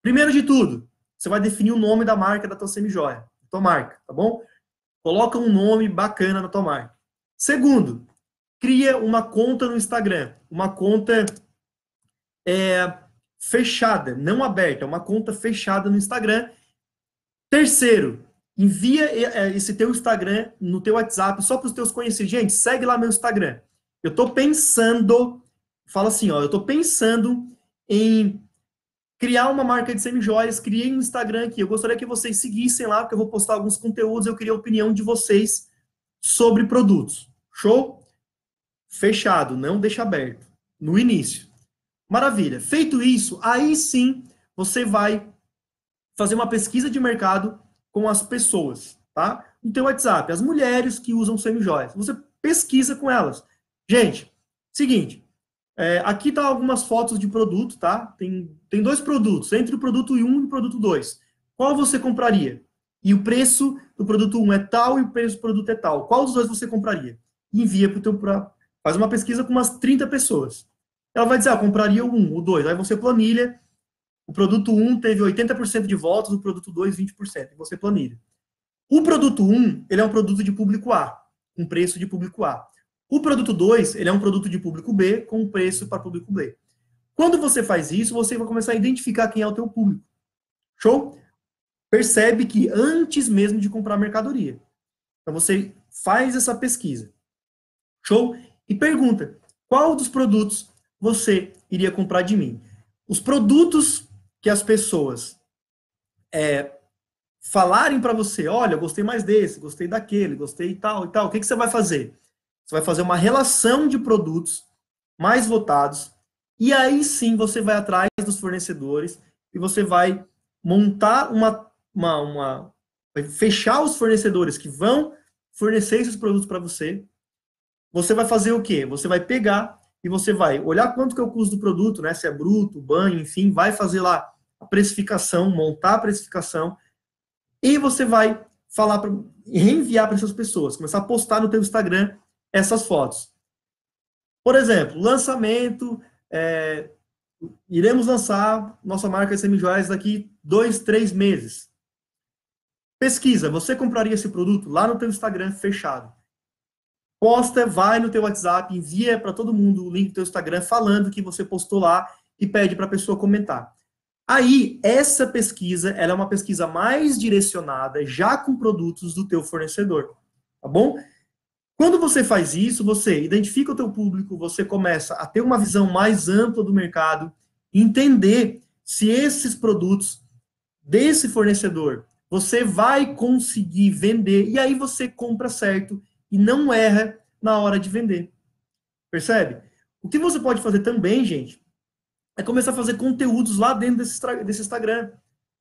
Speaker 1: Primeiro de tudo, você vai definir o nome da marca da tua semijoia, da tua marca, tá bom? Coloca um nome bacana na tua marca. Segundo, cria uma conta no Instagram, uma conta é, fechada, não aberta, é uma conta fechada no Instagram. Terceiro, envia é, é, esse teu Instagram no teu WhatsApp só para os teus conhecidos. Gente, segue lá meu Instagram. Eu estou pensando, fala assim, ó, eu estou pensando em criar uma marca de semi-joias, criei um Instagram aqui. Eu gostaria que vocês seguissem lá, porque eu vou postar alguns conteúdos, eu queria a opinião de vocês sobre produtos. Show? Fechado, não deixa aberto. No início. Maravilha. Feito isso, aí sim você vai fazer uma pesquisa de mercado com as pessoas, tá? No teu WhatsApp, as mulheres que usam semi jóias. Você pesquisa com elas. Gente, seguinte, é, aqui tá algumas fotos de produto, tá? Tem, tem dois produtos, entre o produto 1 um e o produto 2. Qual você compraria? E o preço do produto 1 um é tal e o preço do produto é tal. Qual dos dois você compraria? envia para o teu Faz uma pesquisa com umas 30 pessoas. Ela vai dizer, ah, compraria o 1, o 2. Aí você planilha, o produto 1 teve 80% de votos, o produto 2, 20%. E você planilha. O produto 1, ele é um produto de público A, com preço de público A. O produto 2, ele é um produto de público B, com preço para público B. Quando você faz isso, você vai começar a identificar quem é o teu público. Show? Percebe que antes mesmo de comprar mercadoria. Então você faz essa pesquisa. Show? E pergunta: qual dos produtos você iria comprar de mim? Os produtos que as pessoas é, falarem para você, olha, gostei mais desse, gostei daquele, gostei e tal e tal, o que, que você vai fazer? Você vai fazer uma relação de produtos mais votados e aí sim você vai atrás dos fornecedores e você vai montar uma, uma, uma fechar os fornecedores que vão fornecer esses produtos para você você vai fazer o quê? Você vai pegar e você vai olhar quanto que é o custo do produto, né? Se é bruto, banho, enfim, vai fazer lá a precificação, montar a precificação, e você vai falar para reenviar para essas pessoas, começar a postar no teu Instagram essas fotos. Por exemplo, lançamento, é, iremos lançar nossa marca SM Joias daqui dois, três meses. Pesquisa, você compraria esse produto lá no teu Instagram fechado posta, vai no teu WhatsApp, envia para todo mundo o link do teu Instagram falando que você postou lá e pede para a pessoa comentar. Aí, essa pesquisa, ela é uma pesquisa mais direcionada, já com produtos do teu fornecedor, tá bom? Quando você faz isso, você identifica o teu público, você começa a ter uma visão mais ampla do mercado, entender se esses produtos desse fornecedor você vai conseguir vender e aí você compra certo e não erra na hora de vender. Percebe? O que você pode fazer também, gente, é começar a fazer conteúdos lá dentro desse, Instagram.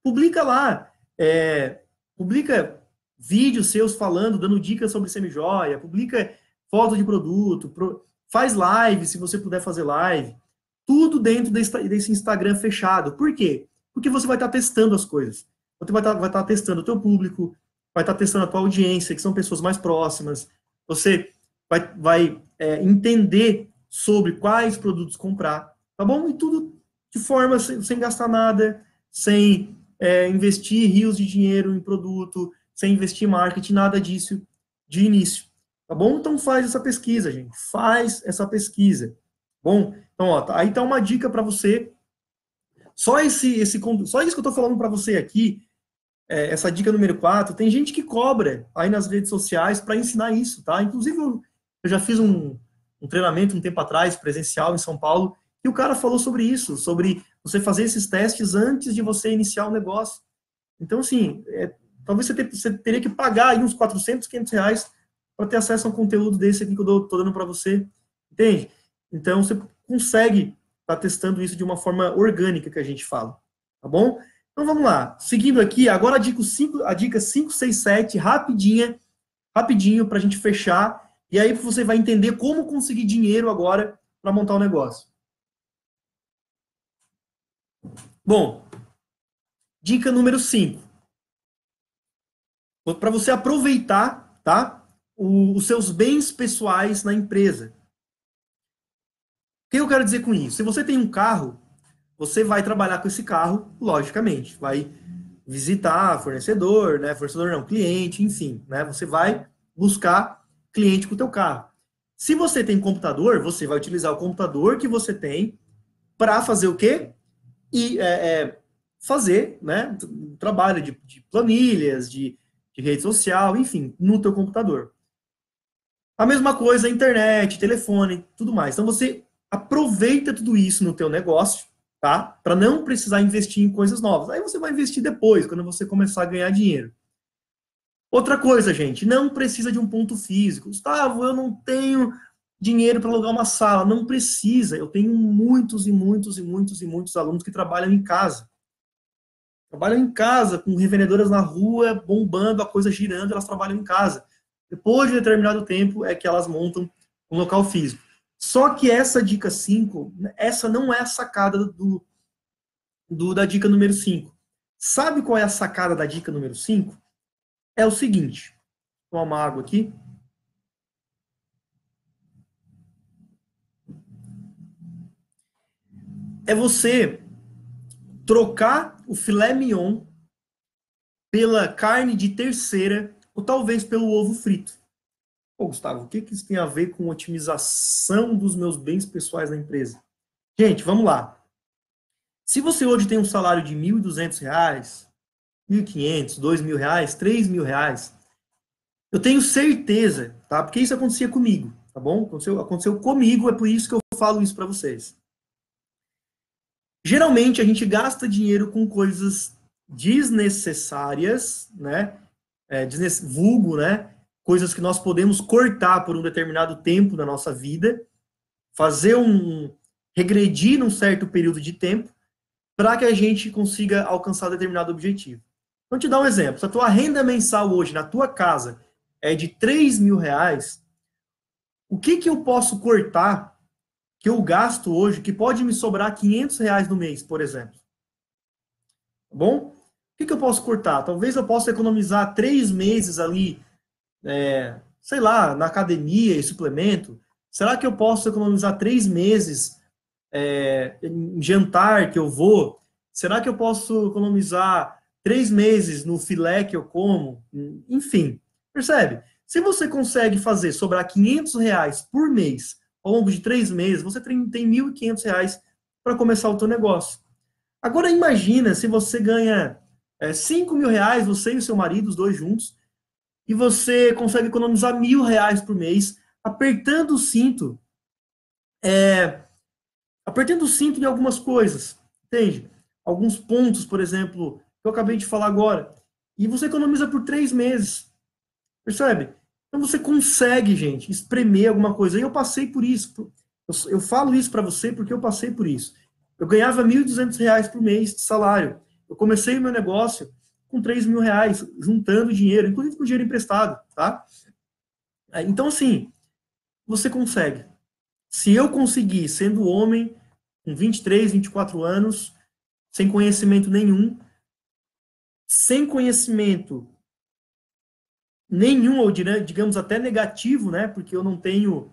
Speaker 1: Publica lá. É, publica vídeos seus falando, dando dicas sobre semijoia. Publica foto de produto. Pro, faz live, se você puder fazer live. Tudo dentro desse Instagram fechado. Por quê? Porque você vai estar testando as coisas. Você vai estar, vai estar testando o teu público, vai estar testando a tua audiência, que são pessoas mais próximas, você vai, vai é, entender sobre quais produtos comprar, tá bom? E tudo de forma sem, sem gastar nada, sem é, investir rios de dinheiro em produto, sem investir em marketing, nada disso de início, tá bom? Então faz essa pesquisa, gente, faz essa pesquisa, tá bom? Então, ó, tá, aí tá uma dica para você. Só esse, esse, só isso que eu estou falando para você aqui é, essa dica número 4, tem gente que cobra aí nas redes sociais para ensinar isso, tá? Inclusive, eu, já fiz um, um treinamento um tempo atrás, presencial em São Paulo, e o cara falou sobre isso, sobre você fazer esses testes antes de você iniciar o negócio. Então, assim, é, talvez você, ter, você, teria que pagar aí uns 400, 500 reais para ter acesso a um conteúdo desse aqui que eu estou dando para você. Entende? Então, você consegue estar tá testando isso de uma forma orgânica, que a gente fala. Tá bom? Então vamos lá, seguindo aqui, agora a dica 5, a dica 5, 6, 7, rapidinha, rapidinho para a gente fechar, e aí você vai entender como conseguir dinheiro agora para montar o um negócio. Bom, dica número 5. Para você aproveitar, tá? O, os seus bens pessoais na empresa. O que eu quero dizer com isso? Se você tem um carro, você vai trabalhar com esse carro, logicamente, vai visitar fornecedor, né, fornecedor não, cliente, enfim, né, você vai buscar cliente com o teu carro. Se você tem computador, você vai utilizar o computador que você tem para fazer o quê? E é, é, fazer, né, trabalho de, de planilhas, de, de rede social, enfim, no teu computador. A mesma coisa, internet, telefone, tudo mais. Então você aproveita tudo isso no teu negócio tá? Para não precisar investir em coisas novas. Aí você vai investir depois, quando você começar a ganhar dinheiro. Outra coisa, gente, não precisa de um ponto físico. Gustavo, eu não tenho dinheiro para alugar uma sala. Não precisa. Eu tenho muitos e muitos e muitos e muitos alunos que trabalham em casa. Trabalham em casa, com revendedoras na rua, bombando, a coisa girando, elas trabalham em casa. Depois de determinado tempo é que elas montam um local físico. Só que essa dica 5, essa não é a sacada do, do da dica número 5. Sabe qual é a sacada da dica número 5? É o seguinte. Vou tomar uma água aqui. É você trocar o filé mignon pela carne de terceira ou talvez pelo ovo frito. Pô, Gustavo, o que, que isso tem a ver com otimização dos meus bens pessoais na empresa? Gente, vamos lá. Se você hoje tem um salário de R$ 1.200, R$ 1.500, R$ 2.000, R$ 3.000, eu tenho certeza, tá? Porque isso acontecia comigo, tá bom? Aconteceu, aconteceu comigo, é por isso que eu falo isso para vocês. Geralmente a gente gasta dinheiro com coisas desnecessárias, né? É, vulgo, né? coisas que nós podemos cortar por um determinado tempo da nossa vida, fazer um regredir num certo período de tempo para que a gente consiga alcançar determinado objetivo. Vou então, te dar um exemplo. Se a tua renda mensal hoje na tua casa é de 3 mil reais, o que, que eu posso cortar que eu gasto hoje que pode me sobrar 500 reais no mês, por exemplo? Tá bom? O que, que eu posso cortar? Talvez eu possa economizar três meses ali é, sei lá, na academia e suplemento? Será que eu posso economizar três meses é, em jantar que eu vou? Será que eu posso economizar três meses no filé que eu como? Enfim, percebe? Se você consegue fazer sobrar 500 reais por mês ao longo de três meses, você tem, tem 1.500 reais para começar o teu negócio. Agora imagina se você ganha é, 5 mil reais, você e o seu marido, os dois juntos, e você consegue economizar mil reais por mês apertando o cinto, é, apertando o cinto em algumas coisas, entende? Alguns pontos, por exemplo, que eu acabei de falar agora, e você economiza por três meses, percebe? Então você consegue, gente, espremer alguma coisa. E eu passei por isso. Eu, eu falo isso para você porque eu passei por isso. Eu ganhava R$ 1.200 por mês de salário. Eu comecei o meu negócio com 3 mil reais, juntando dinheiro, inclusive com dinheiro emprestado, tá? É, então, assim, você consegue. Se eu conseguir, sendo homem, com 23, 24 anos, sem conhecimento nenhum, sem conhecimento nenhum, ou digamos até negativo, né? Porque eu não tenho,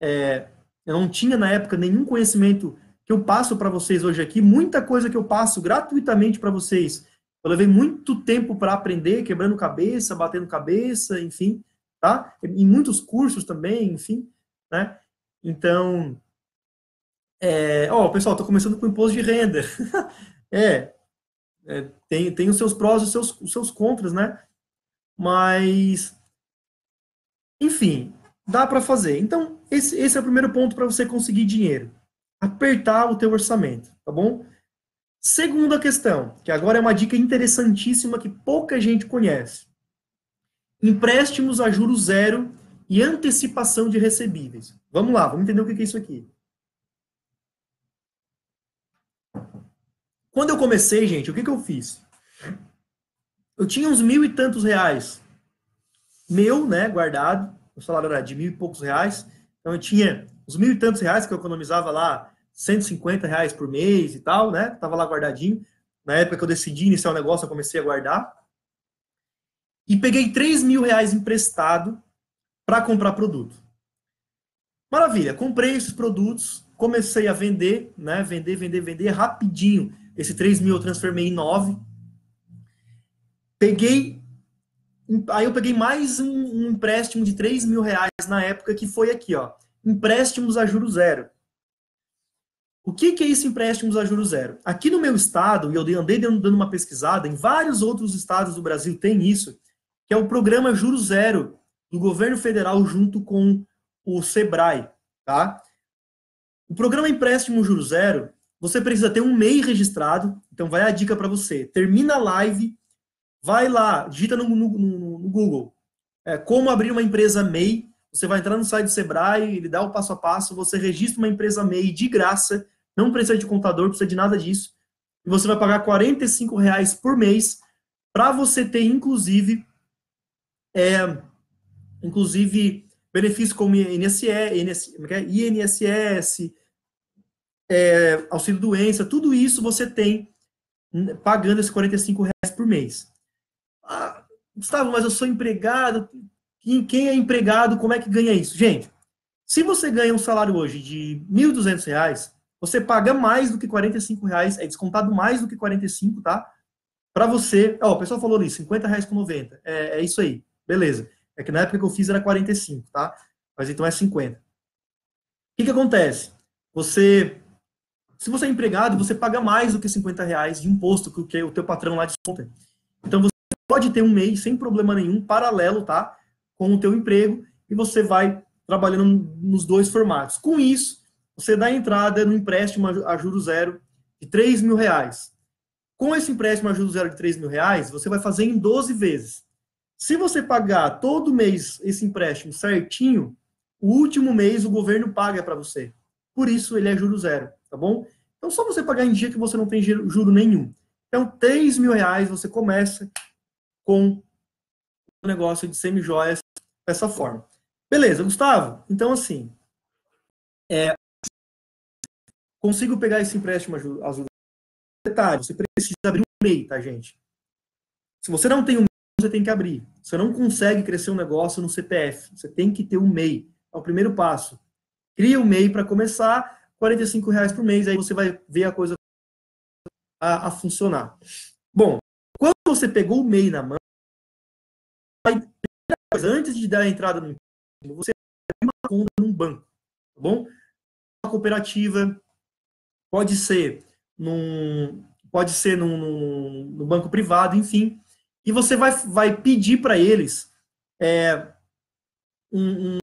Speaker 1: é, eu não tinha na época nenhum conhecimento que eu passo para vocês hoje aqui, muita coisa que eu passo gratuitamente para vocês eu levei muito tempo para aprender, quebrando cabeça, batendo cabeça, enfim, tá? Em muitos cursos também, enfim, né? Então, é, ó, pessoal, tô começando com imposto de renda. *laughs* é, é, tem, tem os seus prós e os seus, os seus contras, né? Mas, enfim, dá para fazer. Então, esse, esse é o primeiro ponto para você conseguir dinheiro. Apertar o teu orçamento, tá bom? Segunda questão, que agora é uma dica interessantíssima que pouca gente conhece. Empréstimos a juros zero e antecipação de recebíveis. Vamos lá, vamos entender o que é isso aqui. Quando eu comecei, gente, o que, que eu fiz? Eu tinha uns mil e tantos reais meu, né, guardado. O salário era de mil e poucos reais. Então eu tinha uns mil e tantos reais que eu economizava lá 150 reais por mês e tal, né? Tava lá guardadinho. Na época que eu decidi iniciar o negócio, eu comecei a guardar. E peguei 3 mil reais emprestado para comprar produto. Maravilha, comprei esses produtos, comecei a vender, né? Vender, vender, vender rapidinho. Esse 3 mil eu transformei em 9. Peguei. Aí eu peguei mais um, um empréstimo de 3 mil reais na época, que foi aqui, ó. Empréstimos a juro zero. O que, que é isso empréstimos a juros zero? Aqui no meu estado, e eu andei dando uma pesquisada, em vários outros estados do Brasil tem isso, que é o programa Juros Zero do governo federal junto com o SEBRAE. Tá? O programa Empréstimo Juros Zero, você precisa ter um MEI registrado, então vai a dica para você. Termina a live, vai lá, digita no, no, no Google é, como abrir uma empresa MEI, você vai entrar no site do Sebrae, ele dá o passo a passo, você registra uma empresa MEI de graça, não precisa de contador, não precisa de nada disso. E você vai pagar R$ reais por mês para você ter, inclusive, é, inclusive benefícios como INSS, INSS é, é? é auxílio-doença, tudo isso você tem hum, pagando esses 45 reais por mês. Ah, Gustavo, mas eu sou empregado, em quem é empregado, como é que ganha isso? Gente, se você ganha um salário hoje de R$ 1.200, você paga mais do que R$ reais, é descontado mais do que 45, tá? Para você, ó, o pessoal falou ali, R$ 50,90. É, é isso aí. Beleza. É que na época que eu fiz era 45, tá? Mas então é 50. O que, que acontece? Você se você é empregado, você paga mais do que 50 reais de imposto que o teu patrão lá desconta. Então você pode ter um mês sem problema nenhum, paralelo, tá? com o teu emprego e você vai trabalhando nos dois formatos. Com isso, você dá entrada no empréstimo a juro zero de 3 mil reais. Com esse empréstimo a juro zero de 3 mil reais, você vai fazer em 12 vezes. Se você pagar todo mês esse empréstimo certinho, o último mês o governo paga para você. Por isso ele é juro zero, tá bom? Então só você pagar em dia que você não tem juro nenhum. Então 3 mil reais você começa com
Speaker 2: um negócio de semi dessa forma. Beleza, Gustavo. Então, assim, é, consigo pegar esse empréstimo azul. Detalhe, você precisa abrir um MEI, tá, gente? Se você não tem um MEI, você tem que abrir.
Speaker 1: Você não consegue crescer um negócio no CPF. Você tem que ter um MEI. É o primeiro passo. Cria um MEI para começar, R$ reais por mês, aí você vai ver a coisa
Speaker 2: a, a funcionar. Bom, quando você pegou o MEI na mão, vai mas antes de dar a entrada no empréstimo, você tem uma conta num banco,
Speaker 1: tá bom? Uma cooperativa, pode ser num, pode ser num, num, num banco privado, enfim. E você vai, vai pedir para eles é, um, um,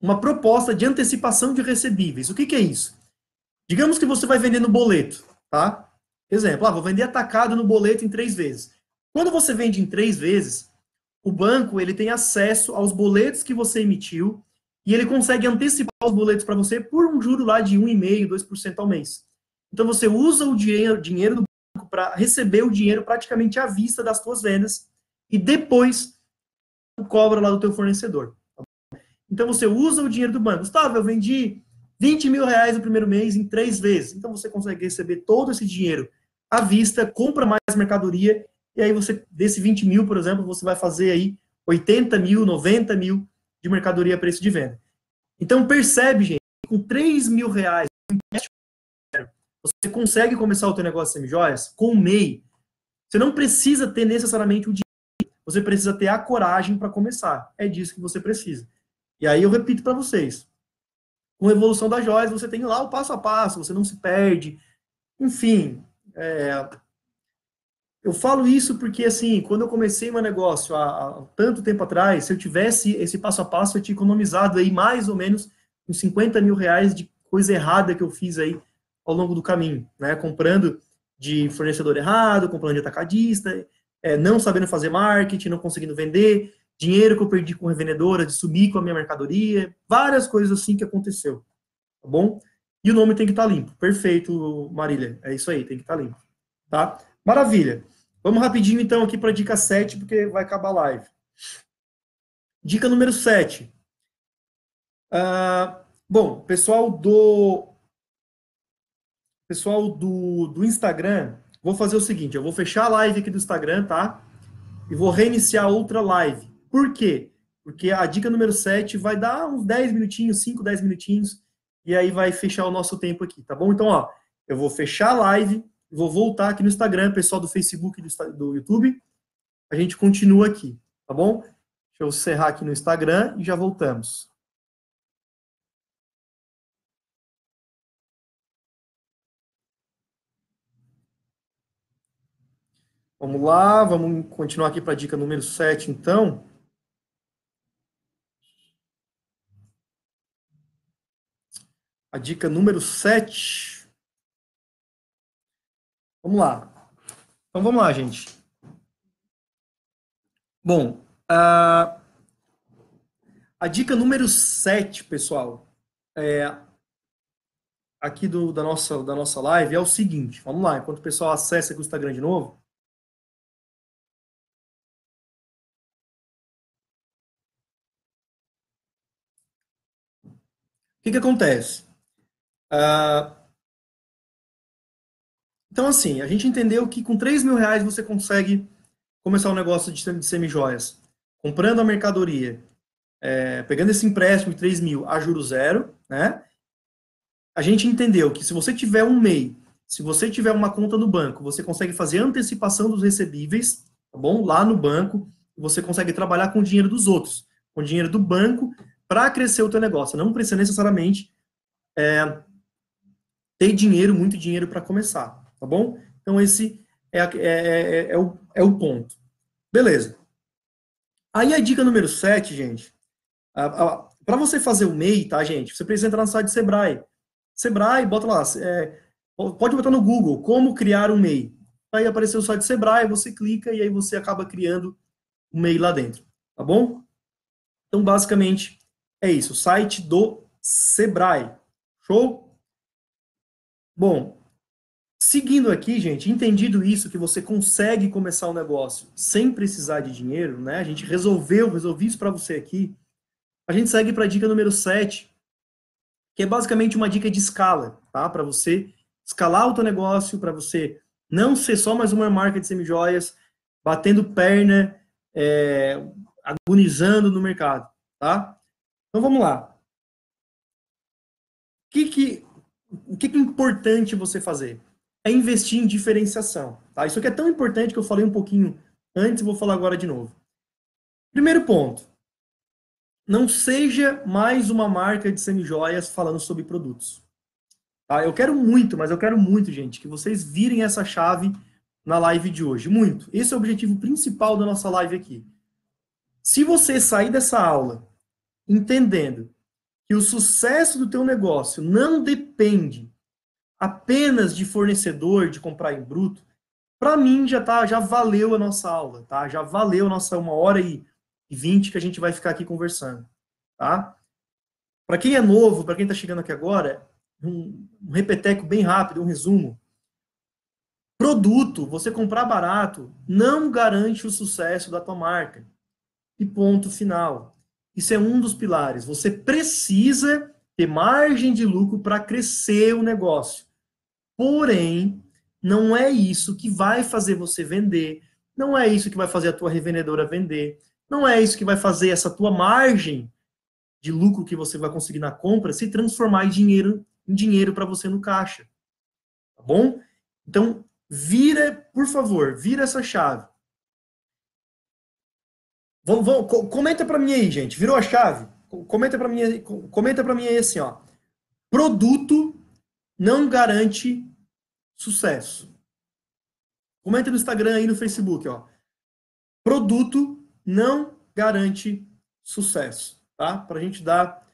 Speaker 1: uma proposta de antecipação de recebíveis. O que, que é isso? Digamos que você vai vender no boleto, tá? Exemplo, ah, vou vender atacado no boleto em três vezes. Quando você vende em três vezes, o banco ele tem acesso aos boletos que você emitiu e ele consegue antecipar os boletos para você por um juro lá de 1,5%, 2% ao mês. Então você usa o dinheiro, dinheiro do banco para receber o dinheiro praticamente à vista das suas vendas e depois cobra lá do teu fornecedor. Tá então você usa o dinheiro do banco. Gustavo, eu vendi 20 mil reais no primeiro mês em três vezes. Então você consegue receber todo esse dinheiro à vista, compra mais mercadoria e aí você, desse 20 mil, por exemplo, você vai fazer aí 80 mil, 90 mil de mercadoria a preço de venda. Então percebe, gente, com 3 mil reais, você consegue começar o teu negócio de joias com o MEI. Você não precisa ter necessariamente o dinheiro, você precisa ter a coragem para começar. É disso que você precisa. E aí eu repito para vocês, com a evolução das joias, você tem lá o passo a passo, você não se perde. Enfim, é, eu falo isso porque, assim, quando eu comecei meu negócio há, há, tanto tempo atrás, se eu tivesse esse passo a passo, eu tinha economizado aí mais ou menos uns 50 mil reais de coisa errada que eu fiz aí ao longo do caminho, né? Comprando de fornecedor errado, comprando de atacadista, é, não sabendo fazer marketing, não conseguindo vender, dinheiro que eu perdi com revendedora, de subir com a minha mercadoria, várias coisas assim que aconteceu, tá bom? E o nome tem que estar tá limpo. Perfeito, Marília. É isso aí, tem que estar tá limpo, tá? Maravilha. Vamos rapidinho então aqui para a dica 7, porque vai acabar a live. Dica número 7. Ah, bom, pessoal do pessoal do, do Instagram, vou fazer o seguinte, eu vou fechar a live aqui do Instagram, tá? E vou reiniciar outra live. Por quê? Porque a dica número 7 vai dar uns 10 minutinhos, 5, 10 minutinhos, e aí vai fechar o nosso tempo aqui, tá bom? Então, ó, eu vou fechar a live, Vou voltar aqui no Instagram, pessoal do Facebook e do YouTube. A gente continua aqui,
Speaker 2: tá bom? Deixa eu encerrar aqui no Instagram e já voltamos. Vamos lá, vamos continuar aqui para a dica número 7, então. A dica número 7 Vamos lá. Então vamos lá, gente.
Speaker 1: Bom, a, a dica número 7, pessoal,
Speaker 2: é, aqui do, da, nossa, da nossa live é o seguinte. Vamos lá, enquanto o pessoal acessa aqui o Instagram de novo. O que, que acontece? Uh,
Speaker 1: então, assim, a gente entendeu que com 3 mil reais você consegue começar um negócio de semijoias. Comprando a mercadoria, é, pegando esse empréstimo de 3 mil a juro zero, né? A gente entendeu que se você tiver um MEI, se você tiver uma conta no banco, você consegue fazer antecipação dos recebíveis, tá bom? Lá no banco, você consegue trabalhar com o dinheiro dos outros, com o dinheiro do banco, para crescer o teu negócio. Não precisa necessariamente é, ter dinheiro, muito dinheiro para começar. Tá bom? Então, esse é é, é, é, é, o, é o ponto. Beleza. Aí a dica número 7, gente. Para você fazer o MEI, tá, gente? Você precisa entrar no site do Sebrae. Sebrae, bota lá. É, pode botar no Google, como criar um MEI. Aí apareceu o site do Sebrae, você clica e aí você acaba criando o MEI lá dentro. Tá bom? Então, basicamente, é isso. O site do Sebrae. Show? Bom, Seguindo aqui, gente, entendido isso, que você consegue começar o um negócio sem precisar de dinheiro, né? A gente resolveu, resolvi isso para você aqui. A gente segue para a dica número 7, que é basicamente uma dica de escala, tá? Para você escalar o teu negócio, para você não ser só mais uma marca de semijoias, batendo perna, é, agonizando no mercado, tá? Então vamos lá. O que, que, o que, que é importante você fazer? é investir em diferenciação. Tá? Isso aqui é tão importante que eu falei um pouquinho antes, vou falar agora de novo. Primeiro ponto. Não seja mais uma marca de semijoias falando sobre produtos. Tá? Eu quero muito, mas eu quero muito, gente, que vocês virem essa chave na live de hoje. Muito. Esse é o objetivo principal da nossa live aqui. Se você sair dessa aula entendendo que o sucesso do teu negócio não depende apenas de fornecedor, de comprar em bruto, para mim já tá, já valeu a nossa aula, tá? Já valeu a nossa uma hora e vinte que a gente vai ficar aqui conversando, tá? Para quem é novo, para quem está chegando aqui agora, um, um repeteco bem rápido, um resumo. Produto, você comprar barato, não garante o sucesso da tua marca. E ponto final. Isso é um dos pilares. Você precisa ter margem de lucro para crescer o negócio. Porém, não é isso que vai fazer você vender, não é isso que vai fazer a tua revendedora vender, não é isso que vai fazer essa tua margem de lucro que você vai conseguir na compra se transformar em dinheiro, em dinheiro para você no caixa. Tá bom? Então, vira, por favor, vira essa chave. Vamos, vamos, comenta para mim aí, gente. Virou a chave? Comenta para mim, comenta para mim aí assim, ó. Produto não garante sucesso. Comenta no Instagram e no Facebook, ó. Produto não garante sucesso, tá? Para a gente dar,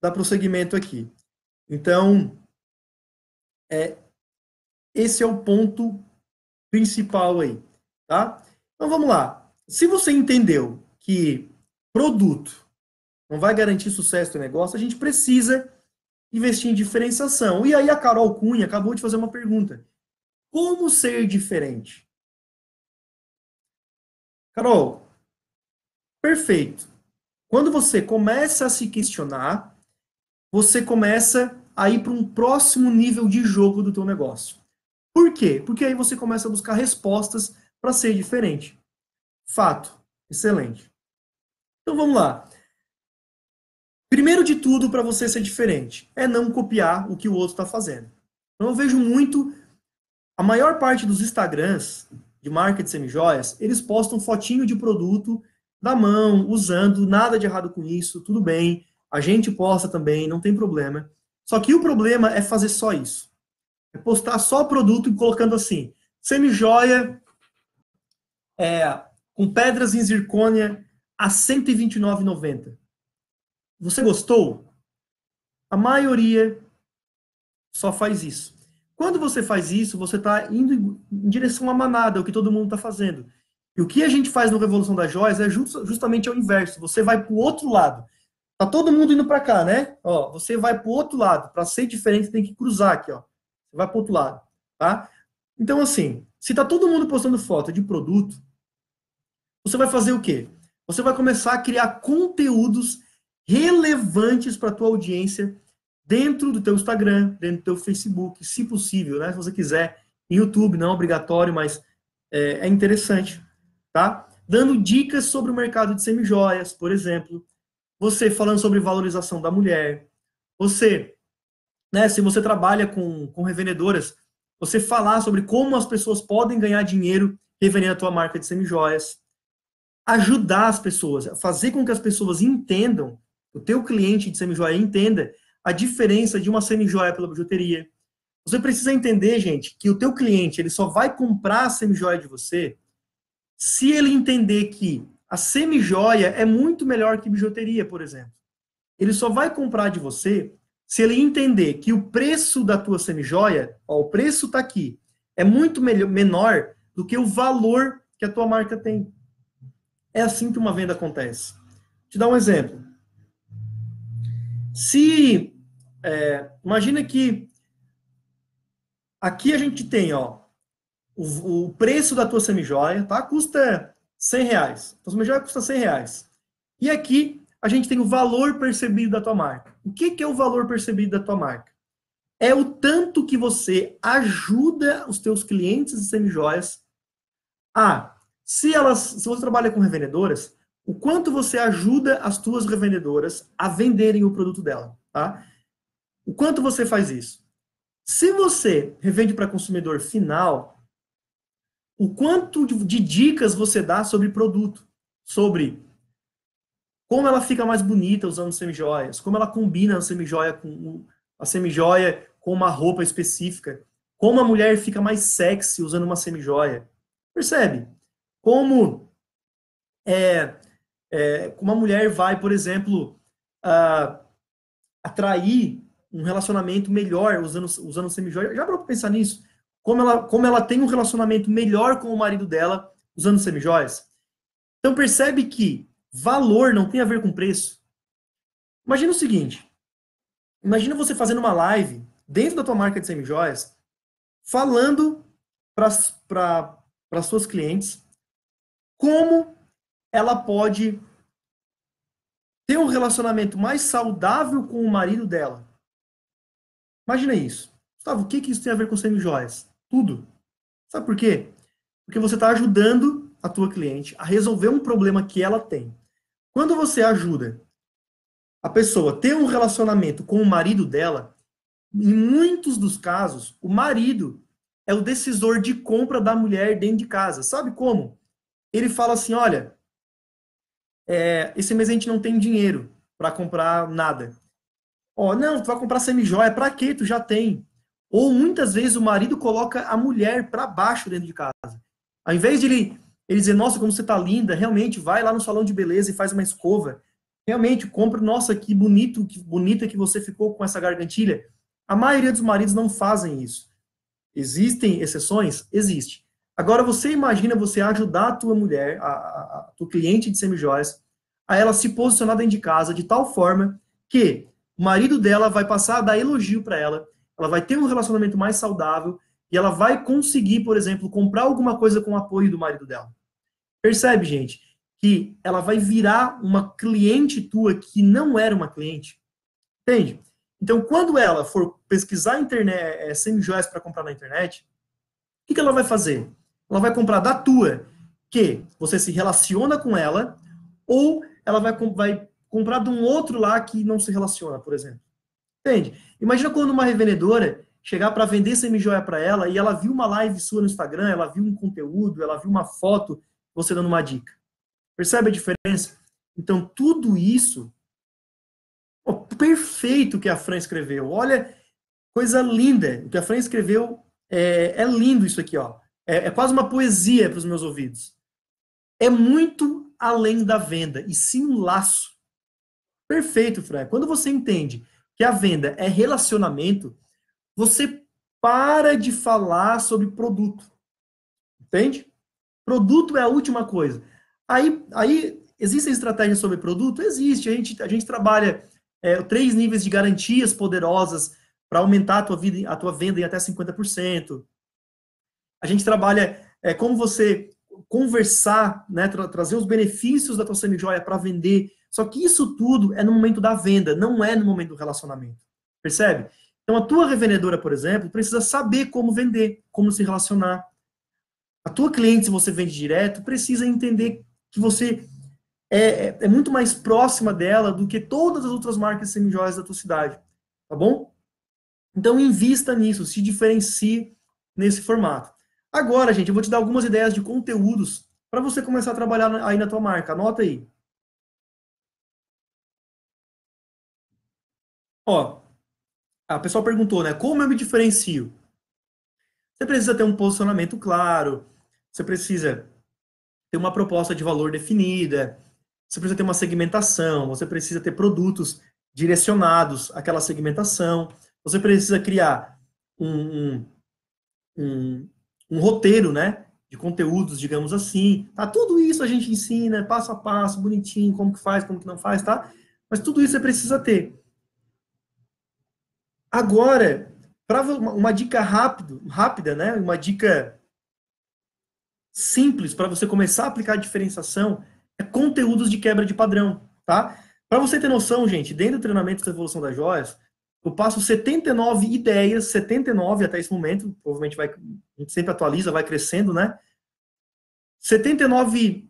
Speaker 1: dar prosseguimento
Speaker 2: aqui. Então, é, esse é o ponto principal aí, tá? Então vamos lá. Se você entendeu
Speaker 1: que produto não vai garantir sucesso no negócio, a gente precisa investir em diferenciação. E aí a Carol Cunha acabou de fazer uma pergunta. Como
Speaker 2: ser diferente? Carol, perfeito. Quando você começa a se questionar, você
Speaker 1: começa a ir para um próximo nível de jogo do teu negócio. Por quê? Porque aí você começa a buscar respostas para ser diferente. Fato. Excelente. Então vamos lá. Primeiro de tudo, para você ser diferente, é não copiar o que o outro está fazendo. Então, eu vejo muito. A maior parte dos Instagrams de marketing de semijoias, eles postam fotinho de produto da mão, usando, nada de errado com isso, tudo bem. A gente posta também, não tem problema. Só que o problema é fazer só isso. É postar só produto e colocando assim, semijoia é, com pedras em zircônia a 129,90. Você gostou? A maioria só faz isso. Quando você faz isso, você está indo em direção à manada, é o que todo mundo está fazendo. E o que a gente faz no Revolução das Joias é justamente ao inverso. Você vai para o outro lado. Tá todo mundo indo para cá, né? Ó, você vai para o outro lado. Para ser diferente, tem que cruzar aqui, ó. Você vai para o outro lado, tá? Então, assim, se tá todo mundo postando foto de produto, você vai fazer o quê? Você vai começar a criar conteúdos relevantes para a tua audiência dentro do teu Instagram, dentro do teu Facebook, se possível, né? Se você quiser, YouTube, não é obrigatório, mas é, é interessante, tá? Dando dicas sobre o mercado de semijoias, por exemplo. Você falando sobre valorização da mulher. Você, né, se você trabalha com, com revendedoras, você falar sobre como as pessoas podem ganhar dinheiro revendendo a tua marca de semijoias. Ajudar as pessoas, fazer com que as pessoas entendam o teu cliente de semijoia entenda a diferença de uma semijoia pela bijuteria. Você precisa entender, gente, que o teu cliente ele só vai comprar a semijoia de você se ele entender que a semijoia é muito melhor que bijuteria, por exemplo. Ele só vai comprar de você se ele entender que o preço da tua semijoia, ó, o preço está aqui, é muito melhor, menor do que o valor que a tua marca tem. É assim que uma venda acontece. Vou te dar um exemplo. Se é, imagina que aqui a gente tem ó, o, o preço da tua semijoia, tá? Custa 100 reais. A semijoia custa 100 reais. E aqui a gente tem o valor percebido da tua marca. O que, que é o valor percebido da tua marca? É o tanto que você ajuda os teus clientes de semijoias a, se elas, se você trabalha com revendedoras, o quanto você ajuda as tuas revendedoras a venderem o produto dela, tá? O quanto você faz isso? Se você revende para consumidor final, o quanto de dicas você dá sobre produto, sobre como ela fica mais bonita usando semijoias, como ela combina a semijoia com a semijoia com uma roupa específica, como a mulher fica mais sexy usando uma semijoia. Percebe? Como é, é, uma mulher vai, por exemplo, uh, atrair um relacionamento melhor usando, usando semijoia. Já parou para pensar nisso? Como ela, como ela tem um relacionamento melhor com o marido dela usando semijoias? Então percebe que valor não tem a ver com preço. Imagina o seguinte, imagina você fazendo uma live dentro da tua marca de semijoias, falando para suas clientes como ela pode ter um relacionamento mais saudável com o marido dela. Imagina isso. Gustavo, o que, que isso tem a ver com joias? Tudo. Sabe por quê? Porque você está ajudando a tua cliente a resolver um problema que ela tem. Quando você ajuda a pessoa ter um relacionamento com o marido dela, em muitos dos casos, o marido é o decisor de compra da mulher dentro de casa. Sabe como? Ele fala assim: olha, é, esse mês a gente não tem dinheiro para comprar nada. Ó, oh, não, tu vai comprar semijoia, para quê? Tu já tem. Ou muitas vezes o marido coloca a mulher para baixo dentro de casa. Ao invés de ele, ele dizer, nossa, como você tá linda, realmente vai lá no salão de beleza e faz uma escova. Realmente, compra, nossa, que bonito, que bonita que você ficou com essa gargantilha. A maioria dos maridos não fazem isso. Existem exceções? Existe. Agora você imagina você ajudar a tua mulher, a, a, a tua cliente de semijoias, a ela se posicionar dentro de casa de tal forma que o marido dela vai passar a dar elogio para ela, ela vai ter um relacionamento mais saudável e ela vai conseguir, por exemplo, comprar alguma coisa com o apoio do marido dela. Percebe, gente, que ela vai virar uma cliente tua que não era uma cliente. Entende? Então, quando ela for pesquisar internet, é, semijoias para comprar na internet, o que, que ela vai fazer? Ela vai comprar da tua, que você se relaciona com ela, ou ela vai, vai comprar de um outro lá que não se relaciona, por exemplo. Entende? Imagina quando uma revendedora chegar para vender semijoia para ela e ela viu uma live sua no Instagram, ela viu um conteúdo, ela viu uma foto, você dando uma dica. Percebe a diferença? Então, tudo isso, ó, perfeito que a Fran escreveu. Olha, coisa linda. O que a Fran escreveu é, é lindo isso aqui, ó é, é quase uma poesia para os meus ouvidos. É muito além da venda, e sim um laço. Perfeito, Fran. Quando você entende que a venda é relacionamento, você para de falar sobre produto. Entende? Produto é a última coisa. Aí, aí existem estratégias sobre produto? Existe. A gente, a gente trabalha é, três níveis de garantias poderosas para aumentar a tua, vida, a tua venda em até 50%. A gente trabalha é, como você conversar, né, tra trazer os benefícios da tua semijoia para vender. Só que isso tudo é no momento da venda, não é no momento do relacionamento. Percebe? Então a tua revendedora, por exemplo, precisa saber como vender, como se relacionar. A tua cliente, se você vende direto, precisa entender que você é, é, é muito mais próxima dela do que todas as outras marcas semijoias da tua cidade. Tá bom? Então invista nisso, se diferencie nesse formato.
Speaker 2: Agora, gente, eu vou te dar algumas ideias de conteúdos para você começar a trabalhar aí na tua marca. Anota aí. Ó, a pessoa perguntou, né? Como eu me diferencio? Você precisa ter um posicionamento
Speaker 1: claro, você precisa ter uma proposta de valor definida, você precisa ter uma segmentação, você precisa ter produtos direcionados àquela segmentação, você precisa criar um, um, um um roteiro, né? De conteúdos, digamos assim. Tá? Tudo isso a gente ensina, é passo a passo, bonitinho, como que faz, como que não faz, tá? Mas tudo isso você precisa ter. Agora, para uma, dica rápido, rápida, né? Uma dica simples para você começar a aplicar a diferenciação é conteúdos de quebra de padrão, tá? Para você ter noção, gente, dentro do treinamento da evolução das joias, eu passo 79 ideias, 79 até esse momento, provavelmente vai, a gente sempre atualiza, vai crescendo, né? 79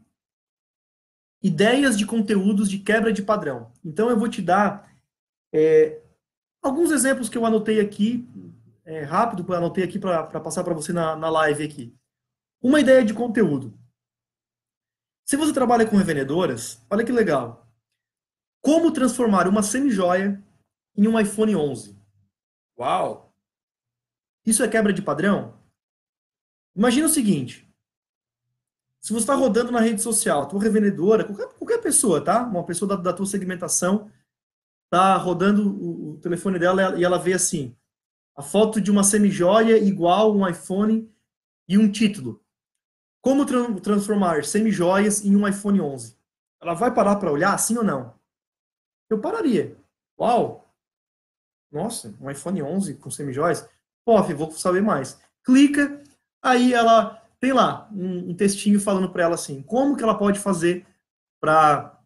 Speaker 1: ideias de conteúdos de quebra de padrão. Então, eu vou te dar é, alguns exemplos que eu anotei aqui, é, rápido, que eu anotei aqui para passar para você na, na live aqui. Uma ideia de conteúdo. Se você trabalha com revendedoras, olha que legal. Como transformar uma semi-joia em um iPhone 11. Uau! Isso é quebra de padrão? Imagina o seguinte: se você está rodando na rede social, tua revendedora, qualquer, qualquer pessoa, tá? Uma pessoa da, da tua segmentação tá rodando o, o telefone dela e ela vê assim: a foto de uma semijoia igual um iPhone e um título. Como tra transformar semijoias em um iPhone 11? Ela vai parar para olhar, sim ou não? Eu pararia. Uau! Nossa, um iPhone 11 com semijóis? Pof, vou saber mais. Clica, aí ela tem lá um, um textinho falando para ela assim, como que ela pode fazer para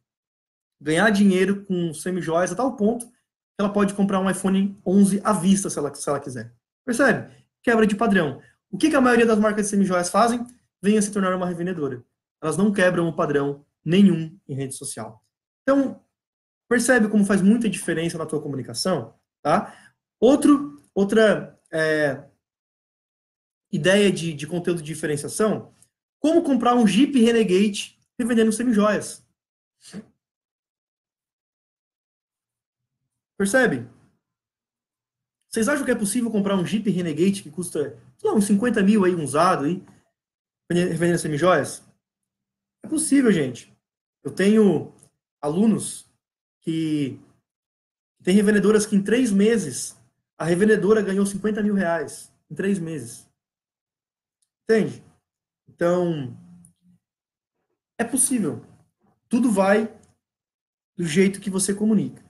Speaker 1: ganhar dinheiro com semijóis a tal ponto que ela pode comprar um iPhone 11 à vista, se ela, se ela quiser. Percebe? Quebra de padrão. O que, que a maioria das marcas de semijóias fazem? Venha se tornar uma revendedora. Elas não quebram o padrão nenhum em rede social. Então, percebe como faz muita diferença na tua comunicação? Tá? Outro, outra é, ideia de, de conteúdo de diferenciação, como comprar um Jeep Renegade revendendo semijoias. Percebe? Vocês acham que é possível comprar um Jeep Renegade que custa lá, uns 50 mil aí, um usado, aí, revendendo semijoias? É possível, gente. Eu tenho alunos que tem revendedoras que em três meses, a revendedora ganhou 50 mil reais. Em três meses. Entende? Então, é possível. Tudo vai do jeito que você comunica.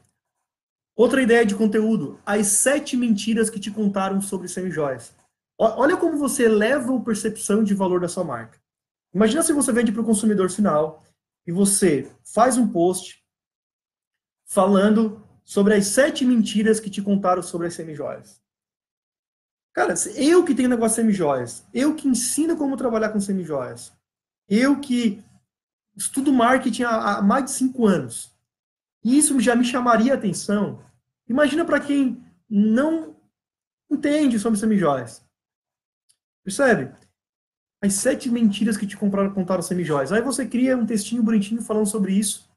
Speaker 1: Outra ideia de conteúdo: as sete mentiras que te contaram sobre semi joias Olha como você eleva a percepção de valor da sua marca. Imagina se você vende para o consumidor final e você faz um post falando sobre as sete mentiras que te contaram sobre as semijoias. Cara, eu que tenho negócio de semijoias, eu que ensino como trabalhar com semijoias, eu que estudo marketing há, há mais de cinco anos, e isso já me chamaria a atenção. Imagina para quem não entende sobre semijoias. Percebe? As sete mentiras que te compraram, contaram semijoias. Aí você cria um textinho bonitinho falando sobre isso.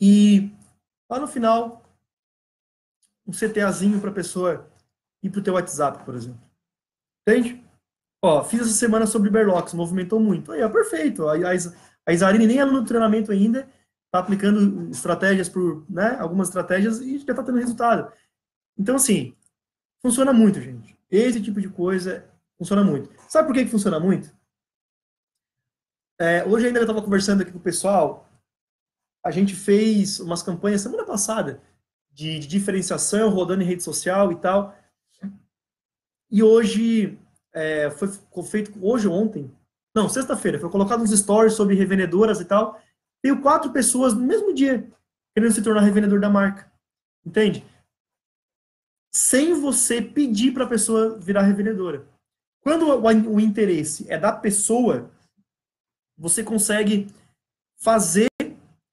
Speaker 1: E Lá no final, um CTAzinho para a pessoa ir para o teu WhatsApp, por exemplo. Entende? Ó, fiz essa semana sobre Berlocks, movimentou muito. Aí, ó, perfeito. A, a, Isarine nem é no treinamento ainda, está aplicando estratégias por, né, algumas estratégias e já está tendo resultado. Então, assim, funciona muito, gente. Esse tipo de coisa funciona muito. Sabe por que, que funciona muito? É, hoje ainda eu estava conversando aqui com o pessoal, a gente fez umas campanhas semana passada de, de diferenciação, rodando em rede social e tal. E hoje, é, foi feito hoje ou ontem, não, sexta-feira, foi colocado uns stories sobre revendedoras e tal. Tenho quatro pessoas no mesmo dia querendo se tornar revendedor da marca. Entende? Sem você pedir para a pessoa virar revendedora. Quando o, o interesse é da pessoa, você consegue fazer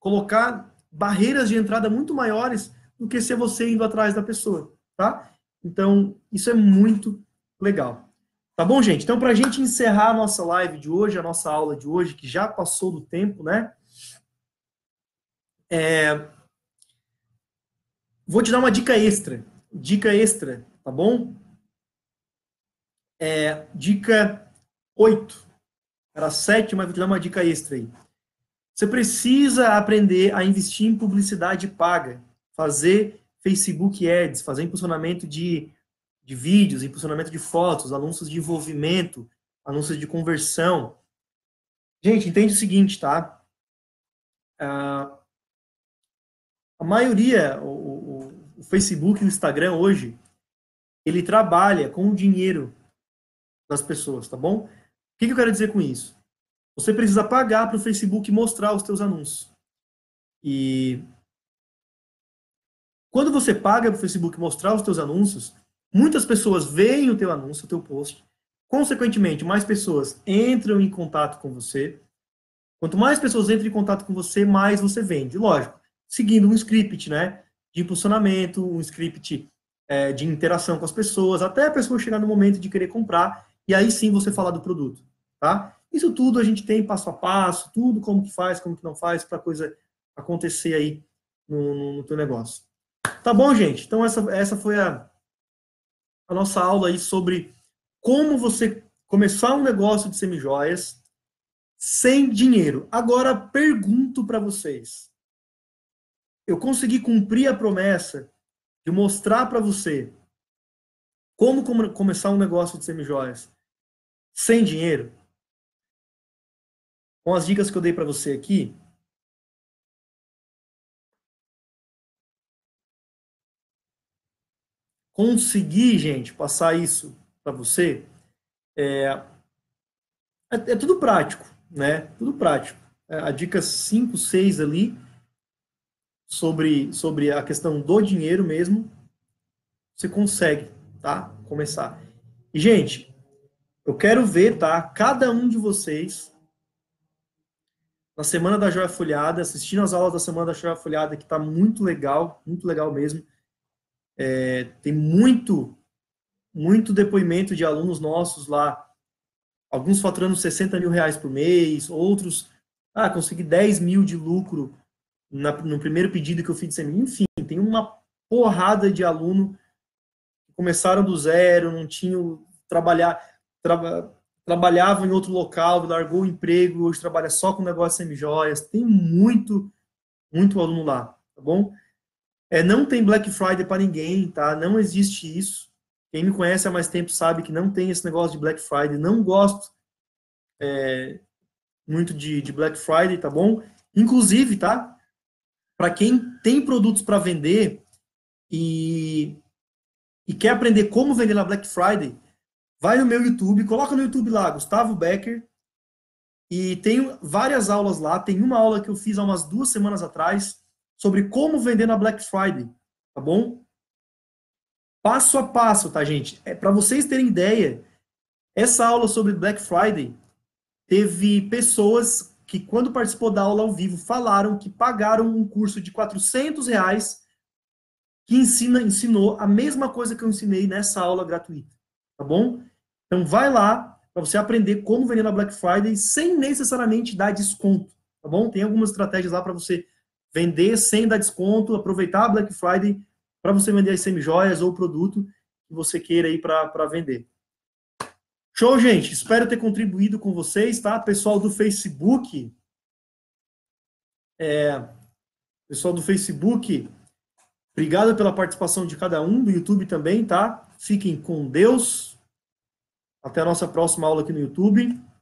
Speaker 1: colocar barreiras de entrada muito maiores do que ser você indo atrás da pessoa, tá? Então, isso é muito legal. Tá bom, gente? Então, para a gente encerrar a nossa live de hoje, a nossa aula de hoje, que já passou do tempo, né? É... Vou te dar uma dica extra. Dica extra, tá bom? É... Dica 8. Era 7, mas vou te dar uma dica extra aí. Você precisa aprender a investir em publicidade paga, fazer Facebook Ads, fazer impulsionamento de, de vídeos, impulsionamento de fotos, anúncios de envolvimento, anúncios de conversão. Gente, entende o seguinte, tá? Uh, a maioria, o, o, o Facebook e o Instagram hoje, ele trabalha com o dinheiro das pessoas, tá bom? O que, que eu quero dizer com isso? Você precisa pagar para o Facebook mostrar os seus anúncios. E quando você paga para o Facebook mostrar os seus anúncios, muitas pessoas veem o teu anúncio, o teu post. Consequentemente, mais pessoas entram em contato com você. Quanto mais pessoas entram em contato com você, mais você vende. Lógico, seguindo um script, né? De impulsionamento, um script é, de interação com as pessoas, até a pessoa chegar no momento de querer comprar, e aí sim você falar do produto, tá? Isso tudo a gente tem passo a passo, tudo como que faz, como que não faz, para a coisa acontecer aí no, no, no, teu negócio. Tá bom, gente? Então essa, essa foi a, a nossa aula aí sobre como você começar um negócio de semijoias sem dinheiro. Agora pergunto para vocês. Eu consegui cumprir a promessa de mostrar
Speaker 2: para você como começar um negócio de semijoias sem dinheiro? com as dicas que eu dei para você aqui, conseguir, gente, passar isso para você é,
Speaker 1: é, é, tudo prático, né? Tudo prático. É, a dica 5, 6 ali, sobre, sobre a questão do dinheiro mesmo, você consegue, tá? Começar. E, gente, eu quero ver, tá? Cada um de vocês na Semana da Joia Folhada, assistindo as aulas da Semana da Joia Folhada, que está muito legal, muito legal mesmo. É, tem muito, muito depoimento de alunos nossos lá, alguns faturando 60 mil reais por mês, outros, ah, consegui 10 mil de lucro na, no primeiro pedido que eu fiz de semana. Enfim, tem uma porrada de aluno que começaram do zero, não tinham trabalhar, traba, trabalhava em outro local, largou o emprego, hoje trabalha só com negócio de joias Tem muito, muito aluno lá, tá bom? É, não tem Black Friday para ninguém, tá? Não existe isso. Quem me conhece há mais tempo sabe que não tem esse negócio de Black Friday. Não gosto é, muito de, de Black Friday, tá bom? Inclusive, tá? Para quem tem produtos para vender e, e quer aprender como vender na Black Friday, Vai no meu YouTube, coloca no YouTube lá, Gustavo Becker, e tem várias aulas lá. Tem uma aula que eu fiz há umas duas semanas atrás sobre como vender na Black Friday, tá bom? Passo a passo, tá, gente? É para vocês terem ideia. Essa aula sobre Black Friday teve pessoas que, quando participou da aula ao vivo, falaram que pagaram um curso de 400 reais que ensina, ensinou a mesma coisa que eu ensinei nessa aula gratuita, tá bom? Então vai lá para você aprender como vender na Black Friday sem necessariamente dar desconto, tá bom? Tem algumas estratégias lá para você vender sem dar desconto, aproveitar a Black Friday para você vender as semi ou o produto que você queira aí para vender. Show, gente! Espero ter contribuído com vocês, tá? Pessoal do Facebook, é, pessoal do Facebook, obrigado pela participação de cada um,
Speaker 2: do YouTube também, tá? Fiquem com Deus. Até a nossa próxima aula aqui no YouTube.